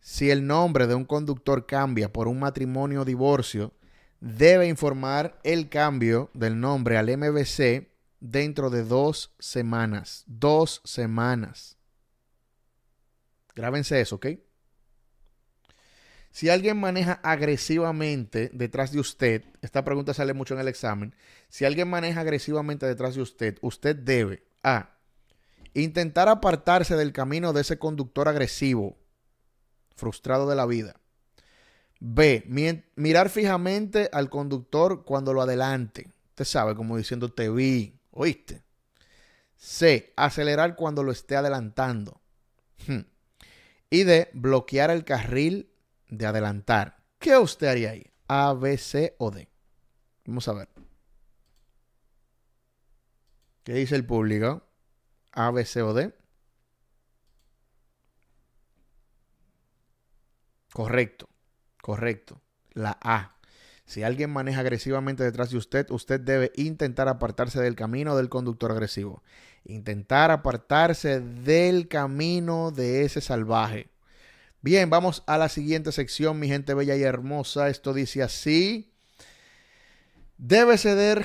Si el nombre de un conductor cambia por un matrimonio o divorcio, debe informar el cambio del nombre al MBC dentro de dos semanas. Dos semanas. Grábense eso, ¿ok? Si alguien maneja agresivamente detrás de usted, esta pregunta sale mucho en el examen, si alguien maneja agresivamente detrás de usted, usted debe A. Intentar apartarse del camino de ese conductor agresivo, frustrado de la vida. B. Mirar fijamente al conductor cuando lo adelante. Usted sabe, como diciendo, te vi, ¿Oíste? C. Acelerar cuando lo esté adelantando. Hmm. Y D. Bloquear el carril de adelantar. ¿Qué usted haría ahí? A, B, C o D. Vamos a ver. ¿Qué dice el público? A, B, C o D. Correcto, correcto. La A. Si alguien maneja agresivamente detrás de usted, usted debe intentar apartarse del camino del conductor agresivo. Intentar apartarse del camino de ese salvaje. Bien, vamos a la siguiente sección, mi gente bella y hermosa. Esto dice así. Debe ceder,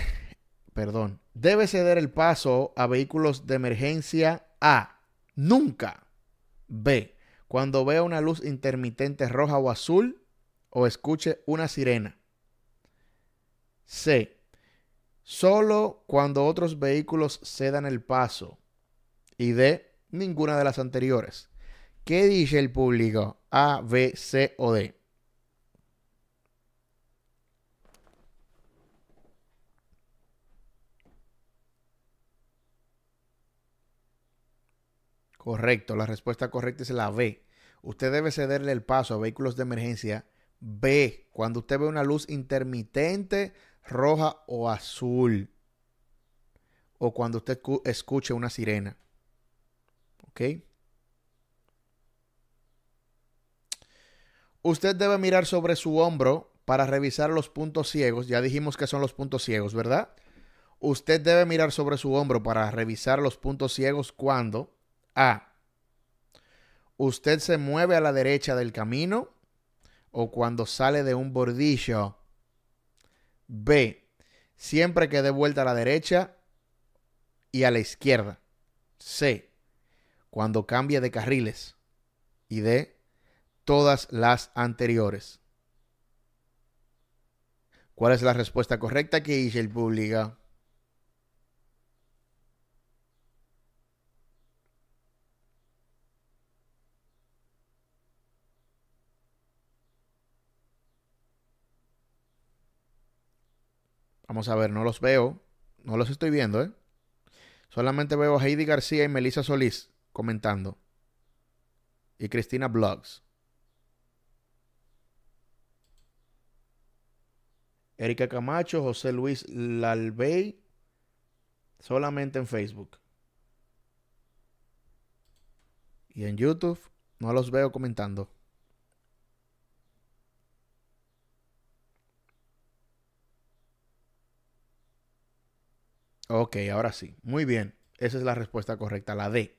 perdón, debe ceder el paso a vehículos de emergencia A. Nunca. B. Cuando vea una luz intermitente roja o azul o escuche una sirena. C. Solo cuando otros vehículos cedan el paso. Y D. Ninguna de las anteriores. ¿Qué dice el público? A, B, C o D. Correcto, la respuesta correcta es la B. Usted debe cederle el paso a vehículos de emergencia B. cuando usted ve una luz intermitente, roja o azul. O cuando usted escuche una sirena. ¿Ok? Usted debe mirar sobre su hombro para revisar los puntos ciegos. Ya dijimos que son los puntos ciegos, ¿verdad? Usted debe mirar sobre su hombro para revisar los puntos ciegos cuando A. Usted se mueve a la derecha del camino o cuando sale de un bordillo. B. Siempre que dé vuelta a la derecha y a la izquierda. C. Cuando cambie de carriles. Y D. Todas las anteriores. ¿Cuál es la respuesta correcta que dice el público? Vamos a ver, no los veo. No los estoy viendo, ¿eh? Solamente veo a Heidi García y Melissa Solís comentando. Y Cristina Blogs. Erika Camacho, José Luis Lalbey. Solamente en Facebook. Y en YouTube no los veo comentando. Ok, ahora sí. Muy bien. Esa es la respuesta correcta, la D.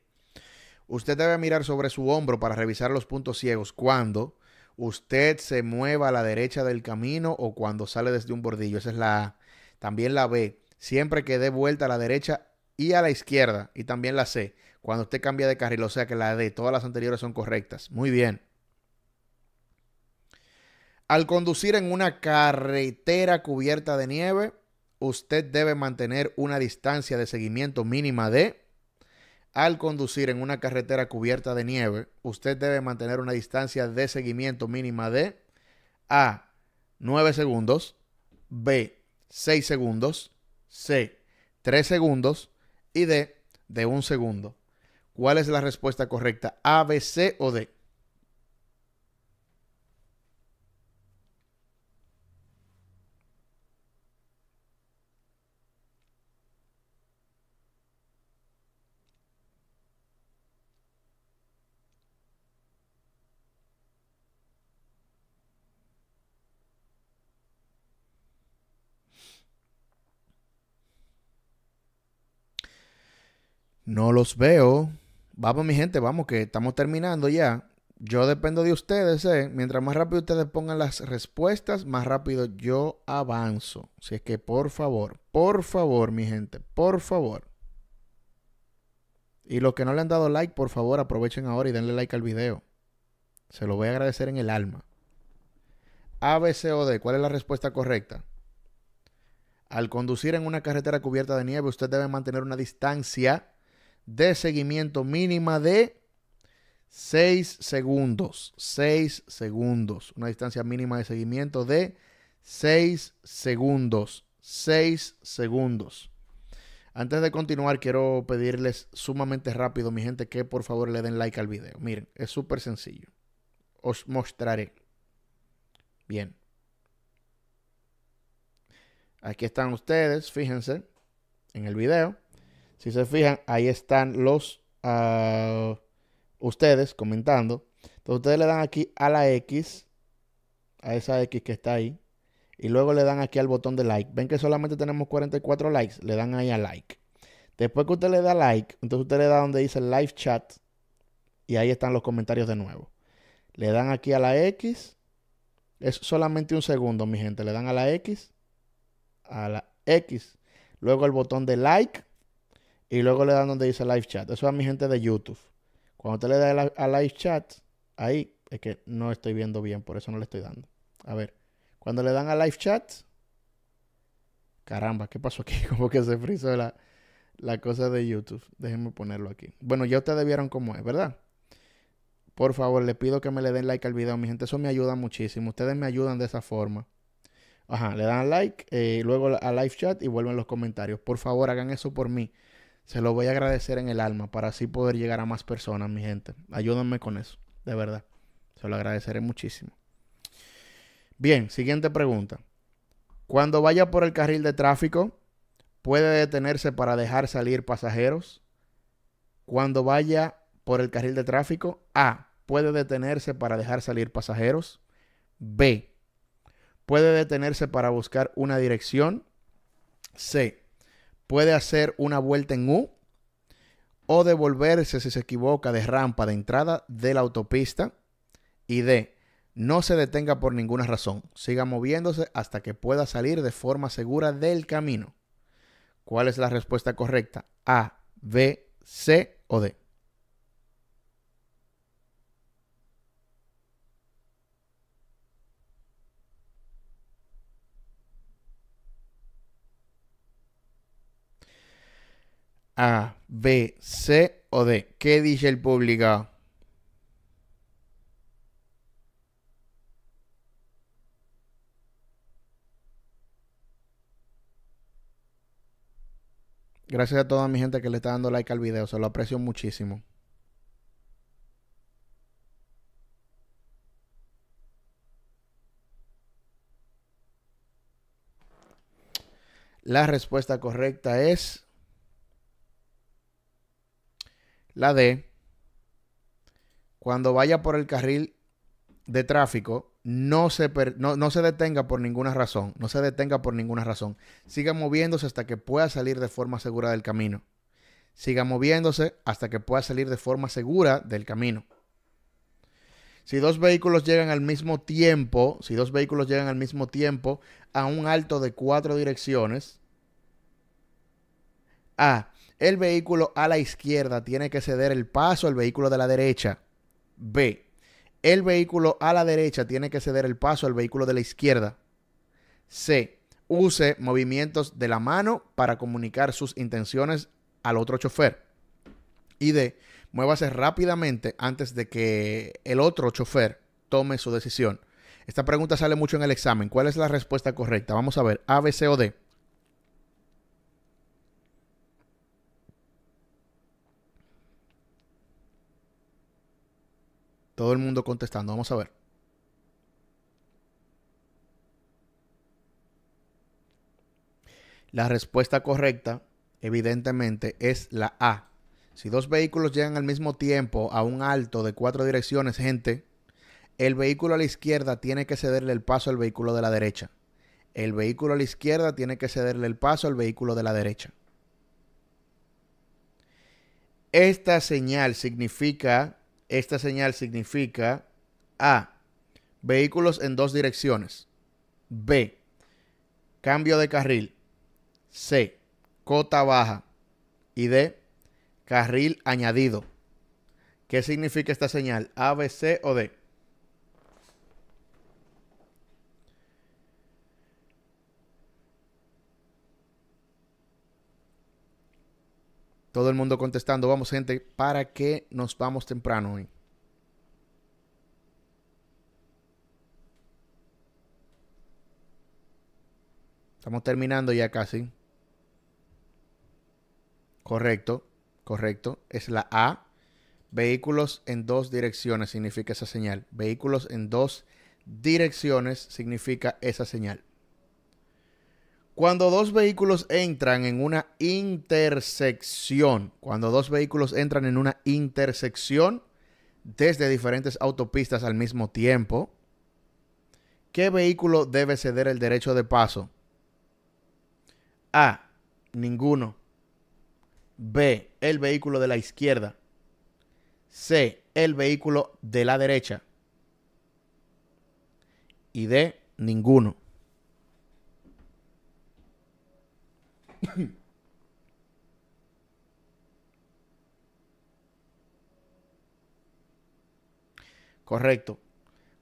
Usted debe mirar sobre su hombro para revisar los puntos ciegos cuando usted se mueva a la derecha del camino o cuando sale desde un bordillo. Esa es la A. También la B. Siempre que dé vuelta a la derecha y a la izquierda. Y también la C. Cuando usted cambia de carril. O sea que la D. Todas las anteriores son correctas. Muy bien. Al conducir en una carretera cubierta de nieve, usted debe mantener una distancia de seguimiento mínima de... Al conducir en una carretera cubierta de nieve, usted debe mantener una distancia de seguimiento mínima de A. 9 segundos, B. 6 segundos, C. 3 segundos y D. De 1 segundo. ¿Cuál es la respuesta correcta? A, B, C o D? No los veo. Vamos, mi gente, vamos, que estamos terminando ya. Yo dependo de ustedes, ¿eh? Mientras más rápido ustedes pongan las respuestas, más rápido yo avanzo. Así es que, por favor, por favor, mi gente, por favor. Y los que no le han dado like, por favor, aprovechen ahora y denle like al video. Se lo voy a agradecer en el alma. A, B, C o D, ¿cuál es la respuesta correcta? Al conducir en una carretera cubierta de nieve, usted debe mantener una distancia de seguimiento mínima de 6 segundos. 6 segundos. Una distancia mínima de seguimiento de 6 segundos. 6 segundos. Antes de continuar, quiero pedirles sumamente rápido, mi gente, que por favor le den like al video. Miren, es súper sencillo. Os mostraré. Bien. Aquí están ustedes, fíjense, en el video. Si se fijan, ahí están los ah, ustedes comentando. Entonces ustedes le dan aquí a la X, a esa X que está ahí, y luego le dan aquí al botón de like. Ven que solamente tenemos 44 likes, le dan ahí a like. Después que usted le da like, entonces usted le da donde dice live chat y ahí están los comentarios de nuevo. Le dan aquí a la X. Es solamente un segundo, mi gente. Le dan a la X. A la X. Luego el botón de like y luego le dan donde dice live chat. Eso es a mi gente de YouTube. Cuando usted le da a live chat, ahí es que no estoy viendo bien, por eso no le estoy dando. A ver, cuando le dan a live chat, caramba, ¿qué pasó aquí? Como que se frizó la, cosa de YouTube. Déjenme ponerlo aquí. Bueno, ya ustedes vieron cómo es, ¿verdad? Por favor, les pido que me le den like al video, mi gente. Eso me ayuda muchísimo. Ustedes me ayudan de esa forma. Ajá, le dan like, eh, luego a live chat y vuelven los comentarios. Por favor, hagan eso por mí. Se lo voy a agradecer en el alma para así poder llegar a más personas, mi gente. Ayúdenme con eso, de verdad. Se lo agradeceré muchísimo. Bien, siguiente pregunta. Cuando vaya por el carril de tráfico, ¿puede detenerse para dejar salir pasajeros? Cuando vaya por el carril de tráfico, A. ¿Puede detenerse para dejar salir pasajeros? B. ¿Puede detenerse para buscar una dirección? C puede hacer una vuelta en U o devolverse si se equivoca de rampa de entrada de la autopista y D, no se detenga por ninguna razón, siga moviéndose hasta que pueda salir de forma segura del camino. ¿Cuál es la respuesta correcta? A, B, C o D. A, B, C o D. ¿Qué dice el público? Gracias a toda mi gente que le está dando like al video. Se lo aprecio muchísimo. La respuesta correcta es la D, cuando vaya por el carril de tráfico, no se, no se detenga por ninguna razón, no se detenga por ninguna razón. Siga moviéndose hasta que pueda salir de forma segura del camino. Siga moviéndose hasta que pueda salir de forma segura del camino. Si dos vehículos llegan al mismo tiempo, si dos vehículos llegan al mismo tiempo a un alto de cuatro direcciones, A el vehículo a la izquierda tiene que ceder el paso al vehículo de la derecha. B. El vehículo a la derecha tiene que ceder el paso al vehículo de la izquierda. C. Use movimientos de la mano para comunicar sus intenciones al otro chofer. Y D. Muévase rápidamente antes de que el otro chofer tome su decisión. Esta pregunta sale mucho en el examen. ¿Cuál es la respuesta correcta? Vamos a ver. A, B, C o D. Todo el mundo contestando. Vamos a ver. La respuesta correcta, evidentemente, es la A. Si dos vehículos llegan al mismo tiempo a un alto de cuatro direcciones, gente, el vehículo a la izquierda tiene que cederle el paso al vehículo de la derecha. El vehículo a la izquierda tiene que cederle el paso al vehículo de la derecha. Esta señal significa esta señal significa A. Vehículos en dos direcciones. B. Cambio de carril. C. Cota baja. Y D. Carril añadido. ¿Qué significa esta señal? A, B, C o D. Todo el mundo contestando. Vamos, gente, ¿para qué nos vamos temprano hoy? Estamos terminando ya casi. Correcto, correcto. Es la A. Vehículos en dos direcciones significa esa señal. Vehículos en dos direcciones significa esa señal. Cuando dos vehículos entran en una intersección, cuando dos vehículos entran en una intersección desde diferentes autopistas al mismo tiempo, ¿qué vehículo debe ceder el derecho de paso? A. Ninguno. B. El vehículo de la izquierda. C. El vehículo de la derecha. Y D. Ninguno. Correcto.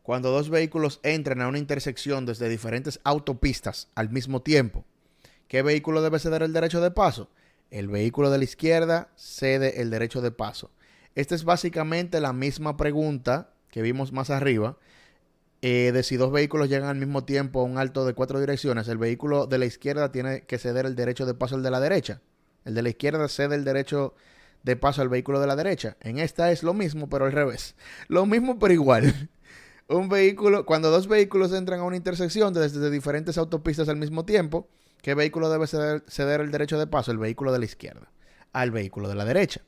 Cuando dos vehículos entran a una intersección desde diferentes autopistas al mismo tiempo, ¿qué vehículo debe ceder el derecho de paso? El vehículo de la izquierda cede el derecho de paso. Esta es básicamente la misma pregunta que vimos más arriba, eh, de si dos vehículos llegan al mismo tiempo a un alto de cuatro direcciones, el vehículo de la izquierda tiene que ceder el derecho de paso al de la derecha. El de la izquierda cede el derecho de paso al vehículo de la derecha. En esta es lo mismo, pero al revés. Lo mismo, pero igual. un vehículo, cuando dos vehículos entran a una intersección desde diferentes autopistas al mismo tiempo, ¿qué vehículo debe ceder, ceder el derecho de paso? El vehículo de la izquierda al vehículo de la derecha.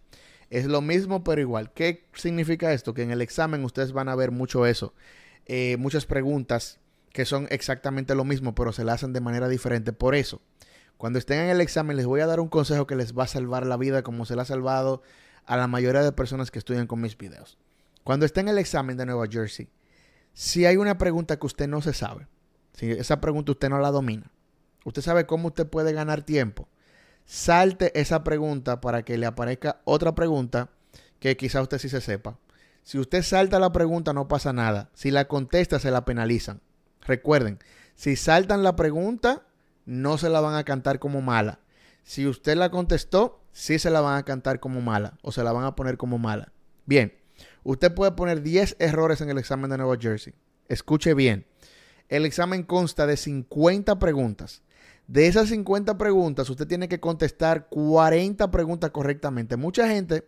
Es lo mismo, pero igual. ¿Qué significa esto? Que en el examen ustedes van a ver mucho eso eh, muchas preguntas que son exactamente lo mismo, pero se la hacen de manera diferente. Por eso, cuando estén en el examen, les voy a dar un consejo que les va a salvar la vida, como se la ha salvado a la mayoría de personas que estudian con mis videos. Cuando estén en el examen de Nueva Jersey, si hay una pregunta que usted no se sabe, si esa pregunta usted no la domina, usted sabe cómo usted puede ganar tiempo, salte esa pregunta para que le aparezca otra pregunta que quizá usted sí se sepa si usted salta la pregunta no pasa nada. Si la contesta se la penalizan. Recuerden, si saltan la pregunta no se la van a cantar como mala. Si usted la contestó, sí se la van a cantar como mala o se la van a poner como mala. Bien, usted puede poner 10 errores en el examen de Nueva Jersey. Escuche bien. El examen consta de 50 preguntas. De esas 50 preguntas, usted tiene que contestar 40 preguntas correctamente. Mucha gente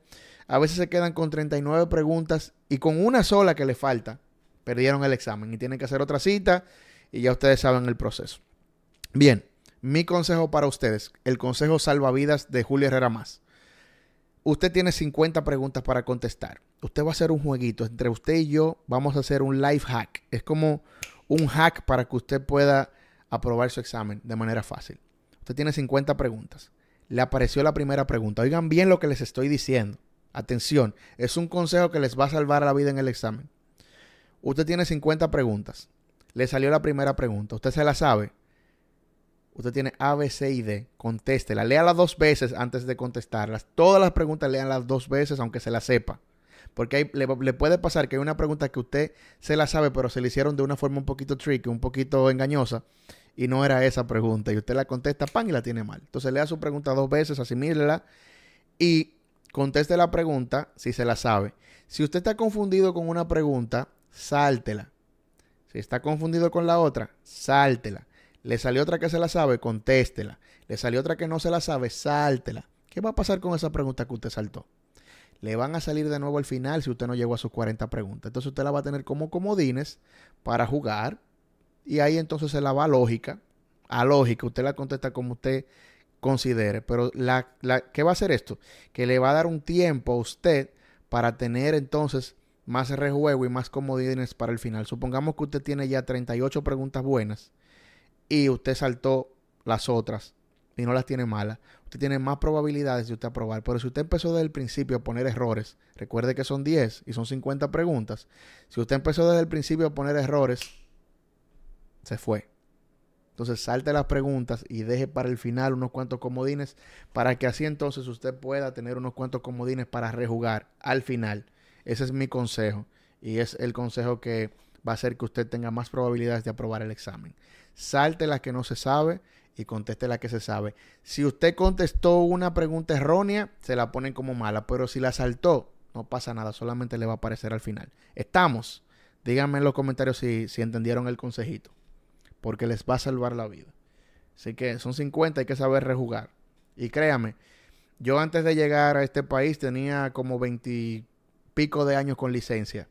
a veces se quedan con 39 preguntas y con una sola que le falta, perdieron el examen y tienen que hacer otra cita y ya ustedes saben el proceso. Bien, mi consejo para ustedes, el consejo salvavidas de Julio Herrera Más. Usted tiene 50 preguntas para contestar. Usted va a hacer un jueguito. Entre usted y yo vamos a hacer un life hack. Es como un hack para que usted pueda aprobar su examen de manera fácil. Usted tiene 50 preguntas. Le apareció la primera pregunta. Oigan bien lo que les estoy diciendo. Atención, es un consejo que les va a salvar la vida en el examen. Usted tiene 50 preguntas. Le salió la primera pregunta. Usted se la sabe. Usted tiene A, B, C y D. Contéstela. Léala dos veces antes de contestarlas. Todas las preguntas léanlas dos veces, aunque se las sepa. Porque le, puede pasar que hay una pregunta que usted se la sabe, pero se le hicieron de una forma un poquito tricky, un poquito engañosa, y no era esa pregunta. Y usted la contesta, pan, y la tiene mal. Entonces lea su pregunta dos veces, asimílela, y Conteste la pregunta si se la sabe. Si usted está confundido con una pregunta, sáltela. Si está confundido con la otra, sáltela. Le salió otra que se la sabe, contéstela. Le salió otra que no se la sabe, sáltela. ¿Qué va a pasar con esa pregunta que usted saltó? Le van a salir de nuevo al final si usted no llegó a sus 40 preguntas. Entonces usted la va a tener como comodines para jugar. Y ahí entonces se la va a lógica. A lógica. Usted la contesta como usted considere. Pero la, la, ¿qué va a hacer esto? Que le va a dar un tiempo a usted para tener entonces más rejuego y más comodidades para el final. Supongamos que usted tiene ya 38 preguntas buenas y usted saltó las otras y no las tiene malas. Usted tiene más probabilidades de usted aprobar. Pero si usted empezó desde el principio a poner errores, recuerde que son 10 y son 50 preguntas. Si usted empezó desde el principio a poner errores, se fue. Entonces salte las preguntas y deje para el final unos cuantos comodines para que así entonces usted pueda tener unos cuantos comodines para rejugar al final. Ese es mi consejo y es el consejo que va a hacer que usted tenga más probabilidades de aprobar el examen. Salte las que no se sabe y conteste la que se sabe. Si usted contestó una pregunta errónea, se la ponen como mala, pero si la saltó, no pasa nada, solamente le va a aparecer al final. Estamos. Díganme en los comentarios si, si entendieron el consejito porque les va a salvar la vida. Así que son 50, hay que saber rejugar. Y créame, yo antes de llegar a este país tenía como 20 pico de años con licencia.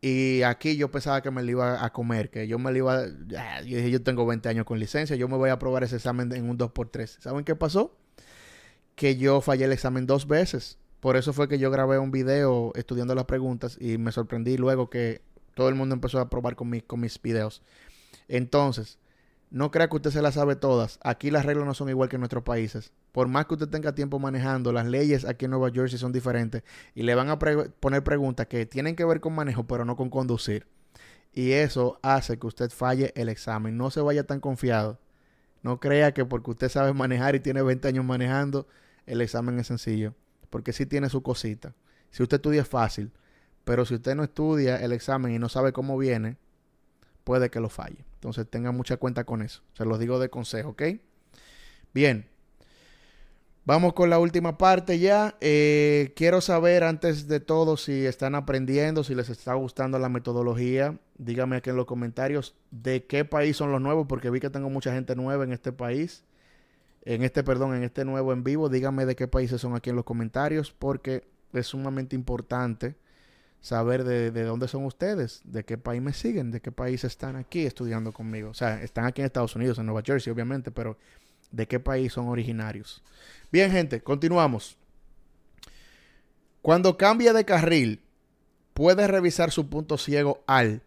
Y aquí yo pensaba que me lo iba a comer, que yo me lo iba. A... Yo dije, yo tengo 20 años con licencia, yo me voy a aprobar ese examen en un 2x3. ¿Saben qué pasó? Que yo fallé el examen dos veces. Por eso fue que yo grabé un video estudiando las preguntas y me sorprendí luego que todo el mundo empezó a probar con mis videos. Entonces, no crea que usted se las sabe todas. Aquí las reglas no son igual que en nuestros países. Por más que usted tenga tiempo manejando, las leyes aquí en Nueva Jersey son diferentes y le van a poner preguntas que tienen que ver con manejo, pero no con conducir. Y eso hace que usted falle el examen. No se vaya tan confiado. No crea que porque usted sabe manejar y tiene 20 años manejando, el examen es sencillo. Porque sí tiene su cosita. Si usted estudia es fácil, pero si usted no estudia el examen y no sabe cómo viene, puede que lo falle. Entonces tengan mucha cuenta con eso. Se los digo de consejo, ¿ok? Bien. Vamos con la última parte ya. Eh, quiero saber antes de todo si están aprendiendo, si les está gustando la metodología. Díganme aquí en los comentarios de qué país son los nuevos, porque vi que tengo mucha gente nueva en este país. En este, perdón, en este nuevo en vivo. Díganme de qué países son aquí en los comentarios, porque es sumamente importante saber de, dónde son ustedes, de qué país me siguen, de qué país están aquí estudiando conmigo. O sea, están aquí en Estados Unidos, en Nueva Jersey, obviamente, pero de qué país son originarios. Bien, gente, continuamos. Cuando cambia de carril, puede revisar su punto ciego al.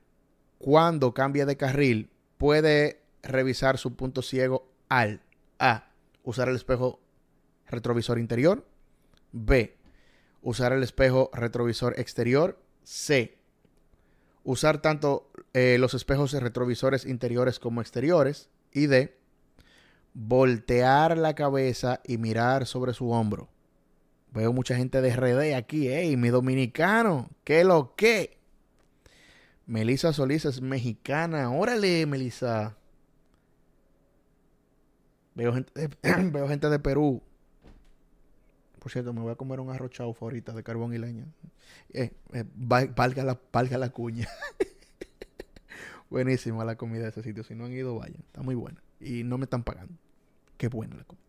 Cuando cambia de carril, puede revisar su punto ciego al. A. Usar el espejo retrovisor interior. B Usar el espejo retrovisor exterior. C. Usar tanto eh, los espejos retrovisores interiores como exteriores. Y D. Voltear la cabeza y mirar sobre su hombro. Veo mucha gente de RD aquí. ¡Ey, eh, mi dominicano! ¿Qué lo que? Melisa Solís es mexicana. Órale, Melisa. Veo veo gente de Perú. Por cierto, me voy a comer un arroz chaufa ahorita de carbón y leña. Eh, eh, valga, la, valga la cuña. Buenísima la comida de ese sitio. Si no han ido, vayan. Está muy buena. Y no me están pagando. Qué buena la comida.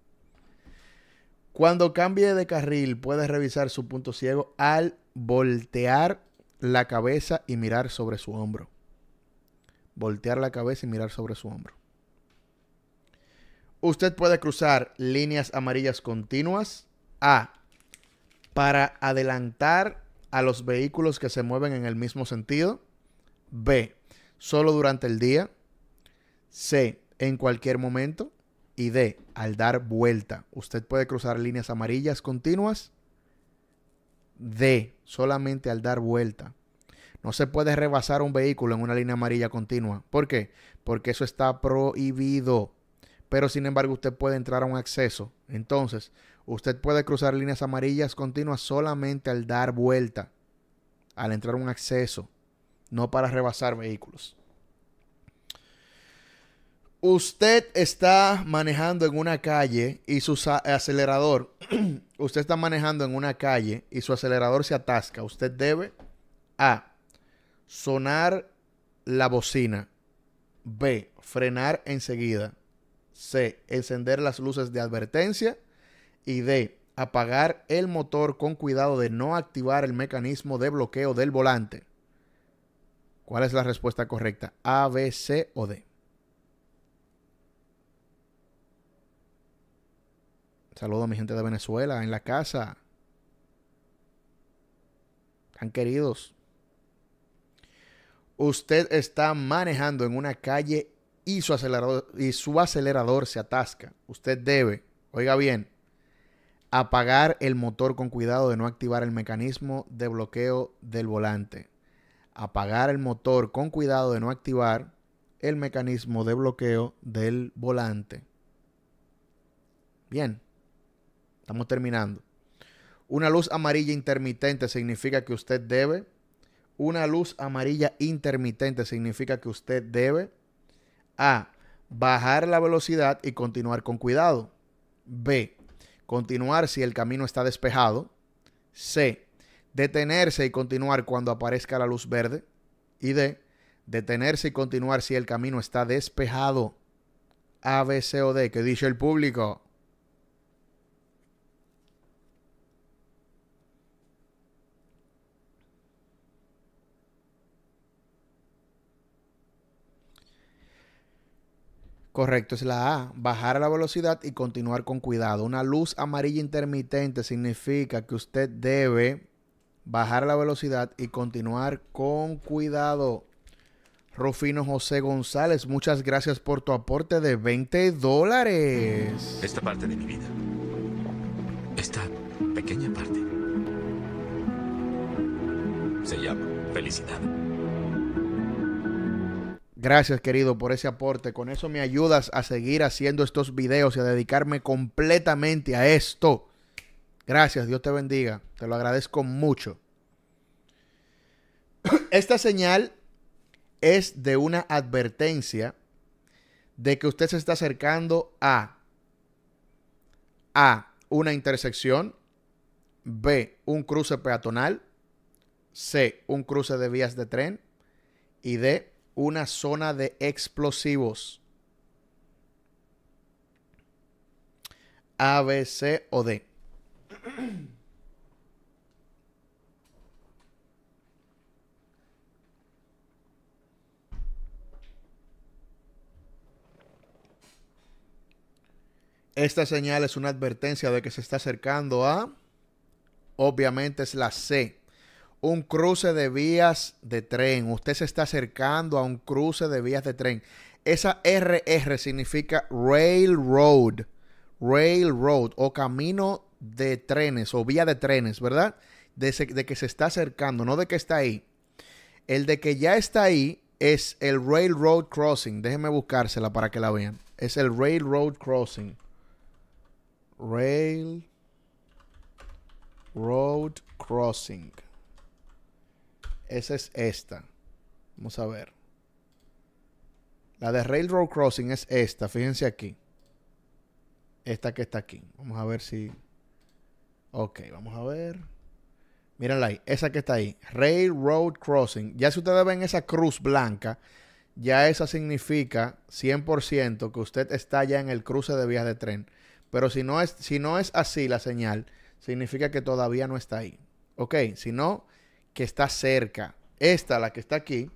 Cuando cambie de carril, puede revisar su punto ciego al voltear la cabeza y mirar sobre su hombro. Voltear la cabeza y mirar sobre su hombro. Usted puede cruzar líneas amarillas continuas a, para adelantar a los vehículos que se mueven en el mismo sentido. B, solo durante el día. C, en cualquier momento. Y D, al dar vuelta. Usted puede cruzar líneas amarillas continuas. D, solamente al dar vuelta. No se puede rebasar un vehículo en una línea amarilla continua. ¿Por qué? Porque eso está prohibido. Pero sin embargo usted puede entrar a un acceso. Entonces, Usted puede cruzar líneas amarillas continuas solamente al dar vuelta, al entrar un acceso, no para rebasar vehículos. Usted está manejando en una calle y su acelerador, usted está manejando en una calle y su acelerador se atasca. Usted debe A. Sonar la bocina. B. Frenar enseguida. C. Encender las luces de advertencia y D, apagar el motor con cuidado de no activar el mecanismo de bloqueo del volante. ¿Cuál es la respuesta correcta? A, B, C o D. Saludo a mi gente de Venezuela en la casa. Tan queridos. Usted está manejando en una calle y su acelerador, y su acelerador se atasca. Usted debe, oiga bien, apagar el motor con cuidado de no activar el mecanismo de bloqueo del volante. Apagar el motor con cuidado de no activar el mecanismo de bloqueo del volante. Bien, estamos terminando. Una luz amarilla intermitente significa que usted debe. Una luz amarilla intermitente significa que usted debe A. Bajar la velocidad y continuar con cuidado. B continuar si el camino está despejado. C, detenerse y continuar cuando aparezca la luz verde. Y D, detenerse y continuar si el camino está despejado. A, B, C o D, que dice el público. Correcto, es la A, bajar a la velocidad y continuar con cuidado. Una luz amarilla intermitente significa que usted debe bajar a la velocidad y continuar con cuidado. Rufino José González, muchas gracias por tu aporte de 20 dólares. Esta parte de mi vida, esta pequeña parte, se llama felicidad. Gracias, querido, por ese aporte. Con eso me ayudas a seguir haciendo estos videos y a dedicarme completamente a esto. Gracias, Dios te bendiga. Te lo agradezco mucho. Esta señal es de una advertencia de que usted se está acercando a A, una intersección, B, un cruce peatonal, C, un cruce de vías de tren y D, una zona de explosivos. A, B, C o D. Esta señal es una advertencia de que se está acercando a, obviamente es la C un cruce de vías de tren. Usted se está acercando a un cruce de vías de tren. Esa RR significa railroad, railroad o camino de trenes o vía de trenes, ¿verdad? De, que se está acercando, no de que está ahí. El de que ya está ahí es el Railroad Crossing. Déjenme buscársela para que la vean. Es el Railroad Crossing. Railroad Crossing. Esa es esta. Vamos a ver. La de Railroad Crossing es esta. Fíjense aquí. Esta que está aquí. Vamos a ver si... Ok, vamos a ver. Mírala ahí. Esa que está ahí. Railroad Crossing. Ya si ustedes ven esa cruz blanca, ya esa significa 100% que usted está ya en el cruce de vías de tren. Pero si no es, si no es así la señal, significa que todavía no está ahí. Ok, si no, que está cerca. Esta, la que está aquí,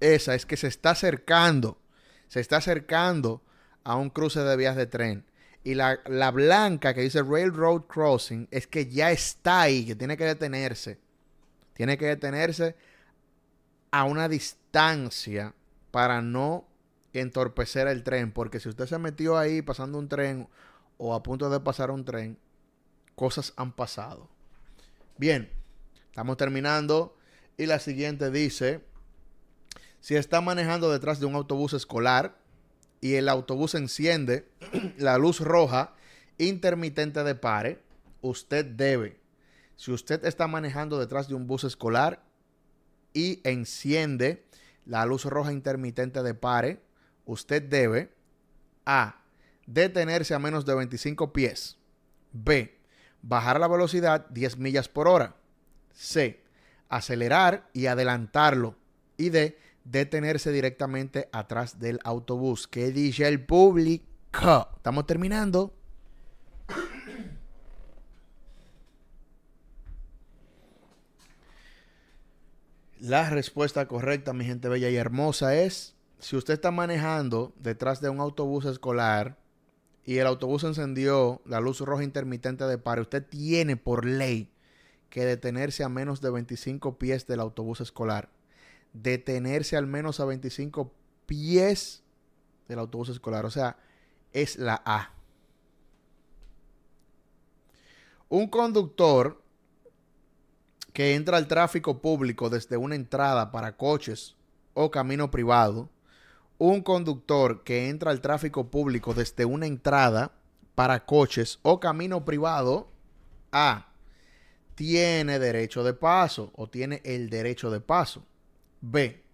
esa es que se está acercando, se está acercando a un cruce de vías de tren. Y la, blanca que dice Railroad Crossing es que ya está ahí, que tiene que detenerse. Tiene que detenerse a una distancia para no entorpecer el tren. Porque si usted se metió ahí pasando un tren o a punto de pasar un tren, cosas han pasado. Bien, Estamos terminando. Y la siguiente dice, si está manejando detrás de un autobús escolar y el autobús enciende la luz roja intermitente de pare, usted debe. Si usted está manejando detrás de un bus escolar y enciende la luz roja intermitente de pare, usted debe A. Detenerse a menos de 25 pies. B. Bajar la velocidad 10 millas por hora. C. Acelerar y adelantarlo. Y D. Detenerse directamente atrás del autobús. ¿Qué dice el público? Estamos terminando. La respuesta correcta, mi gente bella y hermosa, es si usted está manejando detrás de un autobús escolar y el autobús encendió la luz roja intermitente de paro, usted tiene por ley que detenerse a menos de 25 pies del autobús escolar. Detenerse al menos a 25 pies del autobús escolar. O sea, es la A. Un conductor que entra al tráfico público desde una entrada para coches o camino privado. Un conductor que entra al tráfico público desde una entrada para coches o camino privado. A tiene derecho de paso o tiene el derecho de paso. B.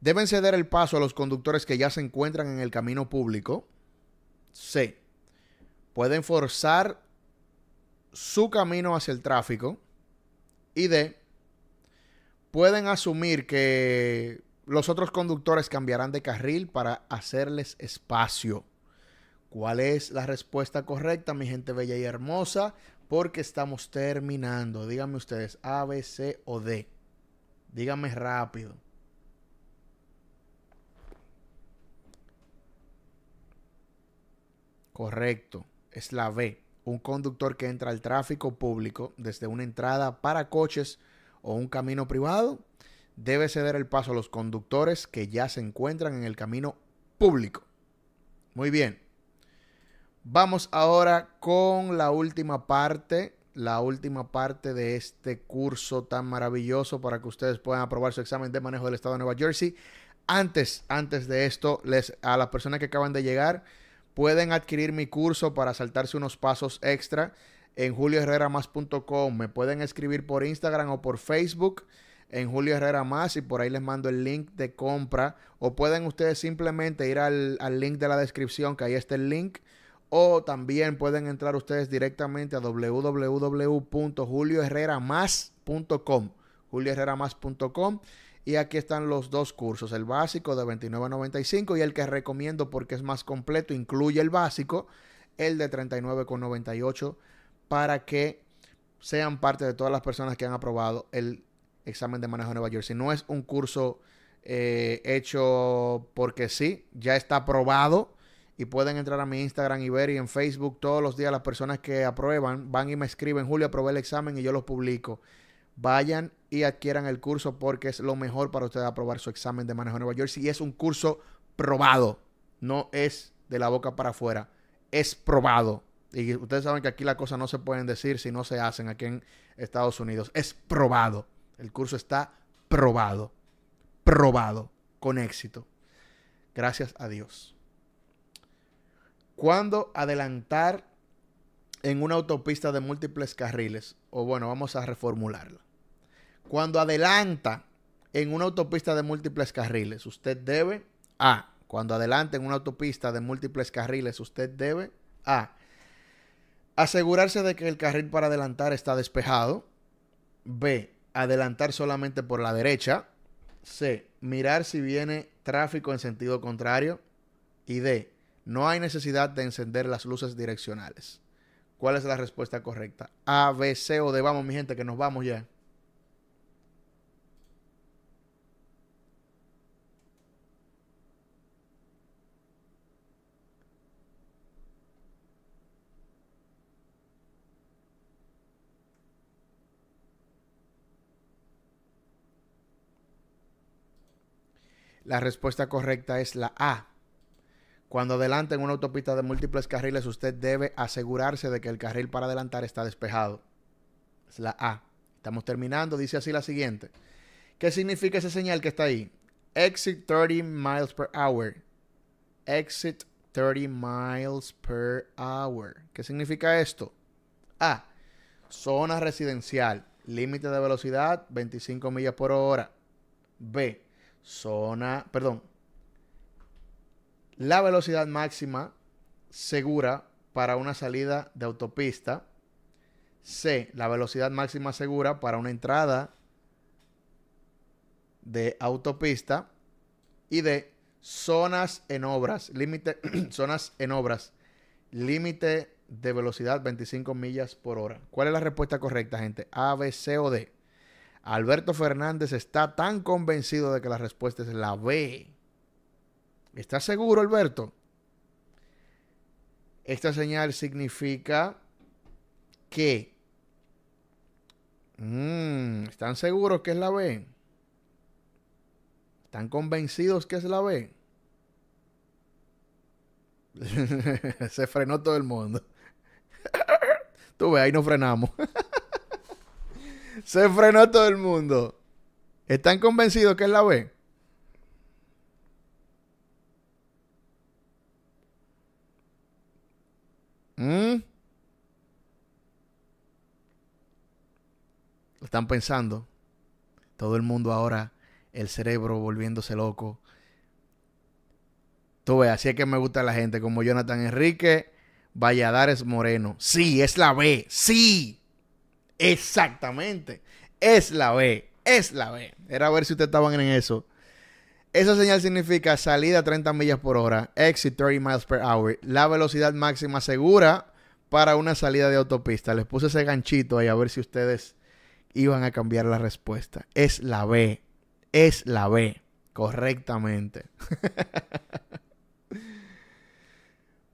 Deben ceder el paso a los conductores que ya se encuentran en el camino público. C. Pueden forzar su camino hacia el tráfico. Y D. Pueden asumir que los otros conductores cambiarán de carril para hacerles espacio. ¿Cuál es la respuesta correcta, mi gente bella y hermosa? porque estamos terminando. Díganme ustedes, A, B, C o D. Díganme rápido. Correcto, es la B. Un conductor que entra al tráfico público desde una entrada para coches o un camino privado debe ceder el paso a los conductores que ya se encuentran en el camino público. Muy bien. Vamos ahora con la última parte, la última parte de este curso tan maravilloso para que ustedes puedan aprobar su examen de manejo del estado de Nueva Jersey. Antes, antes de esto, les, a las personas que acaban de llegar, pueden adquirir mi curso para saltarse unos pasos extra en julioherreramas.com. Me pueden escribir por Instagram o por Facebook en Julio Herrera Más y por ahí les mando el link de compra. O pueden ustedes simplemente ir al, al link de la descripción, que ahí está el link o también pueden entrar ustedes directamente a www.julioherreramas.com. julioherreramas.com. Y aquí están los dos cursos, el básico de 29.95 y el que recomiendo porque es más completo, incluye el básico, el de 39.98 para que sean parte de todas las personas que han aprobado el examen de manejo de Nueva Jersey. No es un curso eh, hecho porque sí, ya está aprobado y pueden entrar a mi Instagram y ver y en Facebook todos los días las personas que aprueban van y me escriben, Julio, aprobé el examen y yo los publico. Vayan y adquieran el curso porque es lo mejor para ustedes aprobar su examen de manejo en Nueva York. Y es un curso probado, no es de la boca para afuera, es probado. Y ustedes saben que aquí las cosas no se pueden decir si no se hacen aquí en Estados Unidos. Es probado. El curso está probado. Probado. Con éxito. Gracias a Dios. Cuando adelantar en una autopista de múltiples carriles? O bueno, vamos a reformularlo. Cuando adelanta en una autopista de múltiples carriles, usted debe A. Cuando adelanta en una autopista de múltiples carriles, usted debe A. Asegurarse de que el carril para adelantar está despejado. B. Adelantar solamente por la derecha. C. Mirar si viene tráfico en sentido contrario. Y D. No hay necesidad de encender las luces direccionales. ¿Cuál es la respuesta correcta? A, B, C o D. Vamos, mi gente, que nos vamos ya. La respuesta correcta es la A. Cuando adelante en una autopista de múltiples carriles, usted debe asegurarse de que el carril para adelantar está despejado. Es la A. Estamos terminando. Dice así la siguiente. ¿Qué significa esa señal que está ahí? Exit 30 miles per hour. Exit 30 miles per hour. ¿Qué significa esto? A. Zona residencial. Límite de velocidad 25 millas por hora. B. Zona, perdón, la velocidad máxima segura para una salida de autopista. C, la velocidad máxima segura para una entrada de autopista. Y D, zonas en obras, límite, zonas en obras, límite de velocidad 25 millas por hora. ¿Cuál es la respuesta correcta, gente? A, B, C o D. Alberto Fernández está tan convencido de que la respuesta es la B. ¿Estás seguro, Alberto? Esta señal significa que... Mm, ¿Están seguros que es la B? ¿Están convencidos que es la B? Se frenó todo el mundo. Tú ves, ahí nos frenamos. Se frenó todo el mundo. ¿Están convencidos que es la B? ¿Mm? Lo están pensando. Todo el mundo ahora, el cerebro volviéndose loco. Tú ves, así es que me gusta la gente como Jonathan Enrique, Valladares Moreno. Sí, es la B. Sí. Exactamente. Es la B. Es la B. Era a ver si ustedes estaban en eso. Esa señal significa salida 30 millas por hora, exit 30 miles per hour, la velocidad máxima segura para una salida de autopista. Les puse ese ganchito ahí a ver si ustedes iban a cambiar la respuesta. Es la B. Es la B. Correctamente.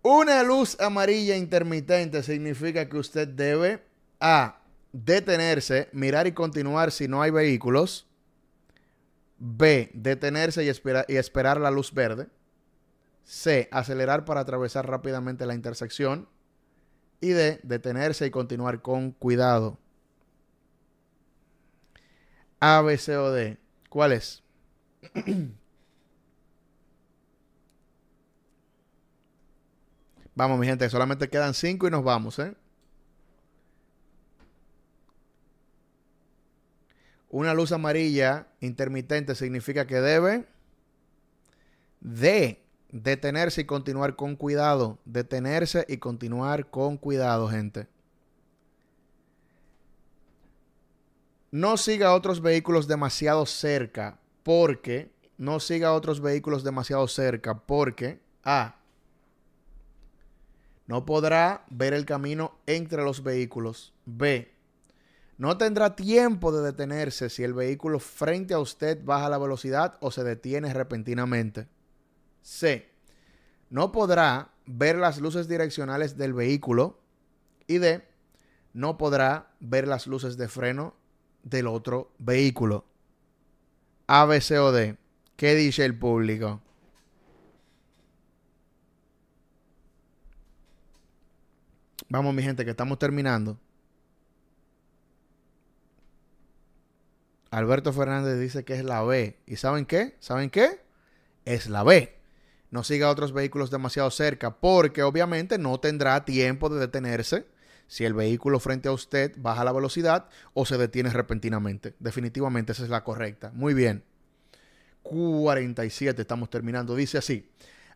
Una luz amarilla intermitente significa que usted debe A. Detenerse, mirar y continuar si no hay vehículos. B. Detenerse y, esperar la luz verde. C. Acelerar para atravesar rápidamente la intersección. Y D. Detenerse y continuar con cuidado. A, B, C o D. ¿Cuál es? vamos, mi gente, solamente quedan cinco y nos vamos, ¿eh? Una luz amarilla intermitente significa que debe de detenerse y continuar con cuidado. Detenerse y continuar con cuidado, gente. No siga otros vehículos demasiado cerca porque no siga otros vehículos demasiado cerca porque A. No podrá ver el camino entre los vehículos. B. No tendrá tiempo de detenerse si el vehículo frente a usted baja la velocidad o se detiene repentinamente. C. No podrá ver las luces direccionales del vehículo. Y D. No podrá ver las luces de freno del otro vehículo. A, B, C o D. ¿Qué dice el público? Vamos, mi gente, que estamos terminando. Alberto Fernández dice que es la B. ¿Y saben qué? ¿Saben qué? Es la B. No siga a otros vehículos demasiado cerca porque obviamente no tendrá tiempo de detenerse si el vehículo frente a usted baja la velocidad o se detiene repentinamente. Definitivamente esa es la correcta. Muy bien. 47 estamos terminando. Dice así.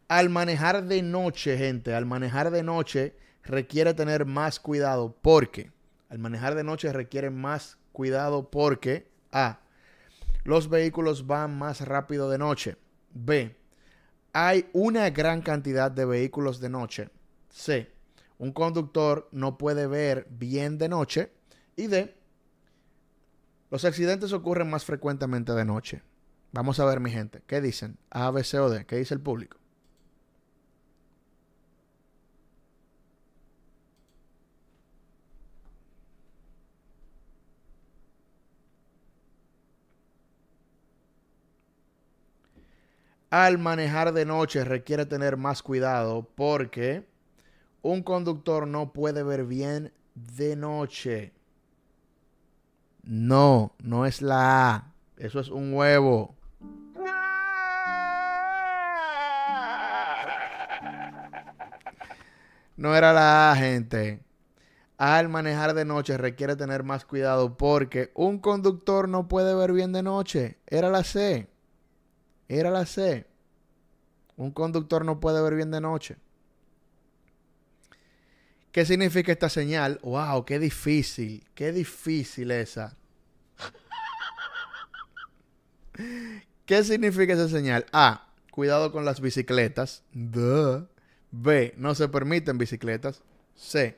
Al manejar de noche, gente, al manejar de noche requiere tener más cuidado porque, al manejar de noche requiere más cuidado porque a. Los vehículos van más rápido de noche. B. Hay una gran cantidad de vehículos de noche. C. Un conductor no puede ver bien de noche. Y D. Los accidentes ocurren más frecuentemente de noche. Vamos a ver, mi gente. ¿Qué dicen? A, B, C o D. ¿Qué dice el público? al manejar de noche requiere tener más cuidado porque un conductor no puede ver bien de noche. No, no es la A. Eso es un huevo. No era la A, gente. Al manejar de noche requiere tener más cuidado porque un conductor no puede ver bien de noche. Era la C. Era la C. Un conductor no puede ver bien de noche. ¿Qué significa esta señal? ¡Wow! ¡Qué difícil! ¡Qué difícil esa! ¿Qué significa esa señal? A. Cuidado con las bicicletas. B. No se permiten bicicletas. C.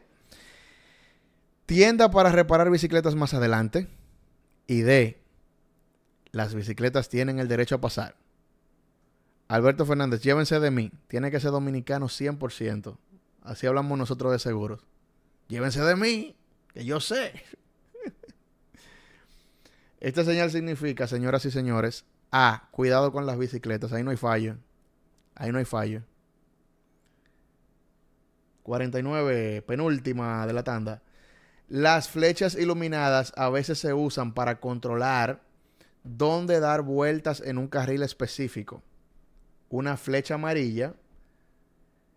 Tienda para reparar bicicletas más adelante. Y D. Las bicicletas tienen el derecho a pasar. Alberto Fernández, llévense de mí. Tiene que ser dominicano 100%. Así hablamos nosotros de seguros. Llévense de mí, que yo sé. Esta señal significa, señoras y señores, A, cuidado con las bicicletas, ahí no hay fallo. Ahí no hay fallo. 49, penúltima de la tanda. Las flechas iluminadas a veces se usan para controlar dónde dar vueltas en un carril específico una flecha amarilla.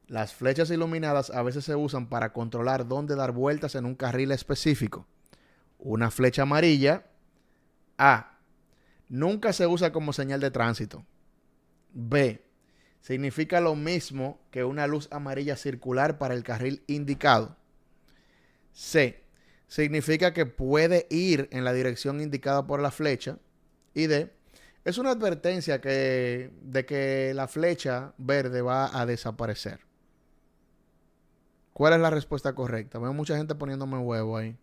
Las flechas iluminadas a veces se usan para controlar dónde dar vueltas en un carril específico. Una flecha amarilla. A. Nunca se usa como señal de tránsito. B. Significa lo mismo que una luz amarilla circular para el carril indicado. C. Significa que puede ir en la dirección indicada por la flecha. Y D. Es una advertencia que, de que la flecha verde va a desaparecer. ¿Cuál es la respuesta correcta? Veo mucha gente poniéndome huevo ahí.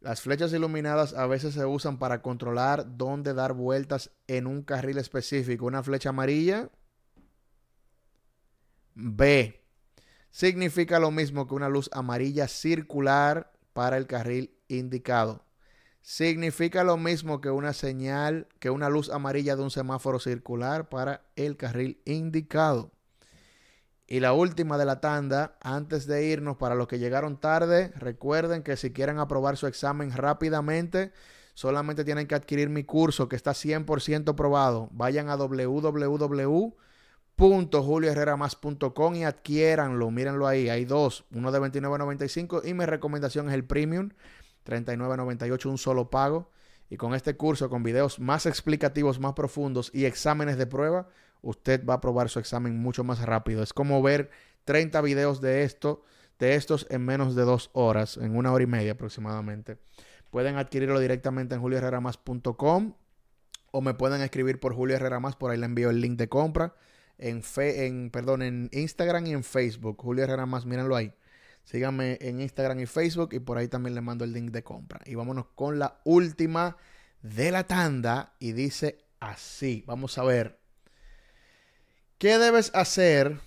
Las flechas iluminadas a veces se usan para controlar dónde dar vueltas en un carril específico. Una flecha amarilla. B significa lo mismo que una luz amarilla circular para el carril indicado. Significa lo mismo que una señal, que una luz amarilla de un semáforo circular para el carril indicado. Y la última de la tanda, antes de irnos, para los que llegaron tarde, recuerden que si quieren aprobar su examen rápidamente, solamente tienen que adquirir mi curso que está 100% probado. Vayan a www julioherreramas.com y adquiéranlo, mírenlo ahí, hay dos, uno de 29.95 y mi recomendación es el premium, 39.98, un solo pago. Y con este curso, con videos más explicativos, más profundos y exámenes de prueba, usted va a aprobar su examen mucho más rápido. Es como ver 30 videos de esto, de estos en menos de dos horas, en una hora y media aproximadamente. Pueden adquirirlo directamente en julioherreramas.com o me pueden escribir por Julio Herrera por ahí le envío el link de compra en, en, perdón, en Instagram y en Facebook. Julio Herrera Más, mírenlo ahí. Síganme en Instagram y Facebook y por ahí también les mando el link de compra. Y vámonos con la última de la tanda y dice así. Vamos a ver. ¿Qué debes hacer?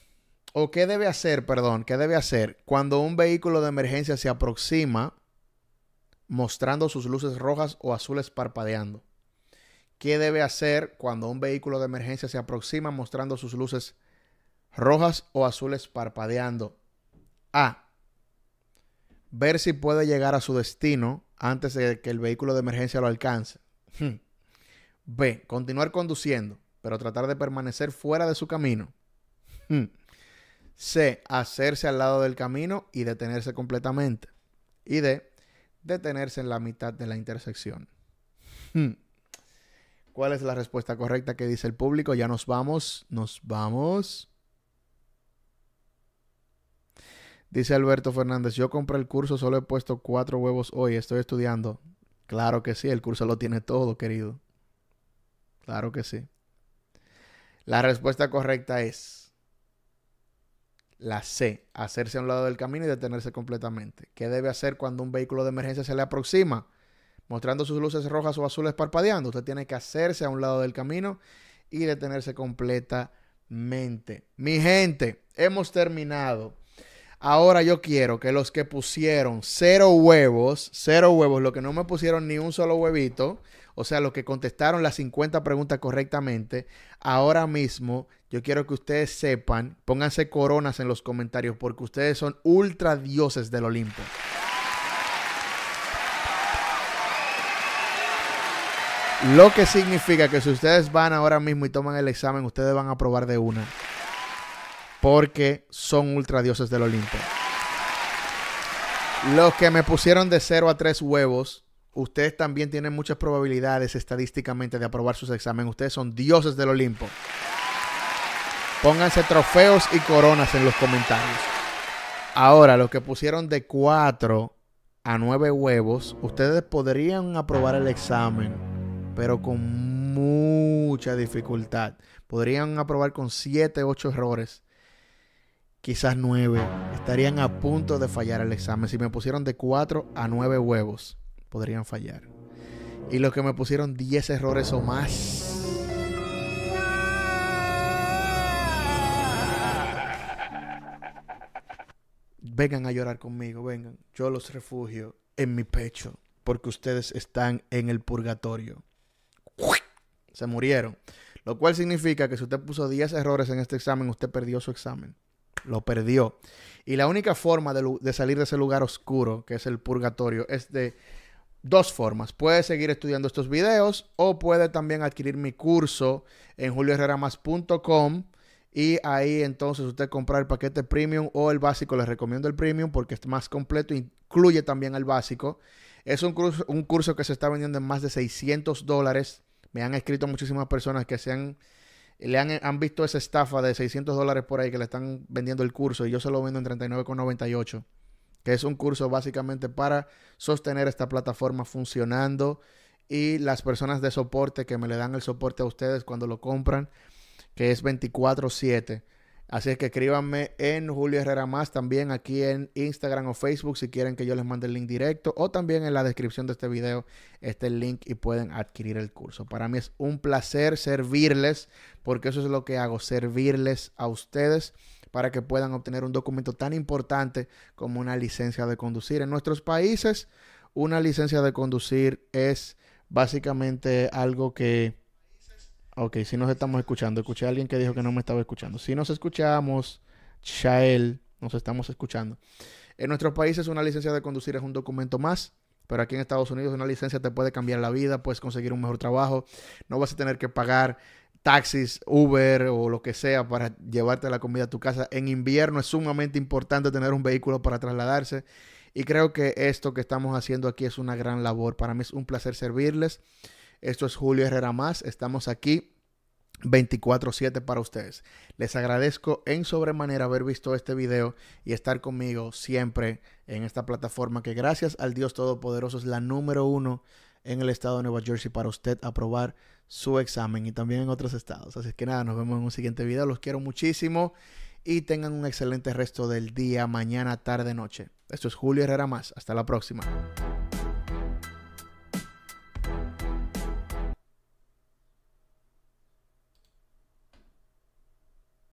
¿O qué debe hacer, perdón? ¿Qué debe hacer cuando un vehículo de emergencia se aproxima mostrando sus luces rojas o azules parpadeando? qué debe hacer cuando un vehículo de emergencia se aproxima mostrando sus luces rojas o azules parpadeando. A. Ver si puede llegar a su destino antes de que el vehículo de emergencia lo alcance. Hmm. B. Continuar conduciendo, pero tratar de permanecer fuera de su camino. Hmm. C. Hacerse al lado del camino y detenerse completamente. Y D. Detenerse en la mitad de la intersección. Hmm. ¿Cuál es la respuesta correcta que dice el público? Ya nos vamos, nos vamos. Dice Alberto Fernández, yo compré el curso, solo he puesto cuatro huevos hoy, estoy estudiando. Claro que sí, el curso lo tiene todo, querido. Claro que sí. La respuesta correcta es la C, hacerse a un lado del camino y detenerse completamente. ¿Qué debe hacer cuando un vehículo de emergencia se le aproxima? mostrando sus luces rojas o azules parpadeando. Usted tiene que hacerse a un lado del camino y detenerse completamente. Mi gente, hemos terminado. Ahora yo quiero que los que pusieron cero huevos, cero huevos, los que no me pusieron ni un solo huevito, o sea, los que contestaron las 50 preguntas correctamente, ahora mismo yo quiero que ustedes sepan, pónganse coronas en los comentarios porque ustedes son ultra dioses del Olimpo. Lo que significa que si ustedes van ahora mismo y toman el examen, ustedes van a aprobar de una. Porque son dioses del Olimpo. Los que me pusieron de 0 a 3 huevos, ustedes también tienen muchas probabilidades estadísticamente de aprobar sus exámenes. Ustedes son dioses del Olimpo. Pónganse trofeos y coronas en los comentarios. Ahora, los que pusieron de 4 a 9 huevos, ustedes podrían aprobar el examen pero mm. con mucha dificultad. Podrían aprobar con 7, 8 errores, quizás 9. Estarían a punto de fallar el examen. Si me pusieron de 4 a 9 huevos, podrían fallar. Y los que me pusieron 10 errores o más. Vengan a llorar conmigo, vengan. Yo los refugio en mi pecho, porque ustedes están en el purgatorio. se murieron. Lo cual significa que si usted puso 10 errores en este examen, usted perdió su examen. Lo perdió. Y la única forma de, salir de ese lugar oscuro, que es el purgatorio, es de dos formas. Puede seguir estudiando estos videos o puede también adquirir mi curso en julioherreramas.com y ahí entonces usted comprar el paquete premium o el básico. Les recomiendo el premium porque es más completo, incluye también el básico. Es un curso, un curso que se está vendiendo en más de 600 dólares. Me han escrito muchísimas personas que se han, le han, han visto esa estafa de 600 dólares por ahí que le están vendiendo el curso y yo se lo vendo en 39,98 que es un curso básicamente para sostener esta plataforma funcionando y las personas de soporte que me le dan el soporte a ustedes cuando lo compran, que es 24/7. Así es que escríbanme en Julio Herrera Más, también aquí en Instagram o Facebook si quieren que yo les mande el link directo o también en la descripción de este video este link y pueden adquirir el curso. Para mí es un placer servirles porque eso es lo que hago, servirles a ustedes para que puedan obtener un documento tan importante como una licencia de conducir. En nuestros países, una licencia de conducir es básicamente algo que Ok, si nos estamos escuchando. Escuché a alguien que dijo que no me estaba escuchando. Si nos escuchamos, Shael, nos estamos escuchando. En nuestros países una licencia de conducir es un documento más, pero aquí en Estados Unidos una licencia te puede cambiar la vida, puedes conseguir un mejor trabajo, no vas a tener que pagar taxis, Uber o lo que sea para llevarte la comida a tu casa. En invierno es sumamente importante tener un vehículo para trasladarse y creo que esto que estamos haciendo aquí es una gran labor. Para mí es un placer servirles. Esto es Julio Herrera Más. Estamos aquí 24/7 para ustedes. Les agradezco en sobremanera haber visto este video y estar conmigo siempre en esta plataforma que gracias al Dios Todopoderoso es la número uno en el estado de Nueva Jersey para usted aprobar su examen y también en otros estados. Así que nada, nos vemos en un siguiente video. Los quiero muchísimo y tengan un excelente resto del día, mañana, tarde, noche. Esto es Julio Herrera Más. Hasta la próxima.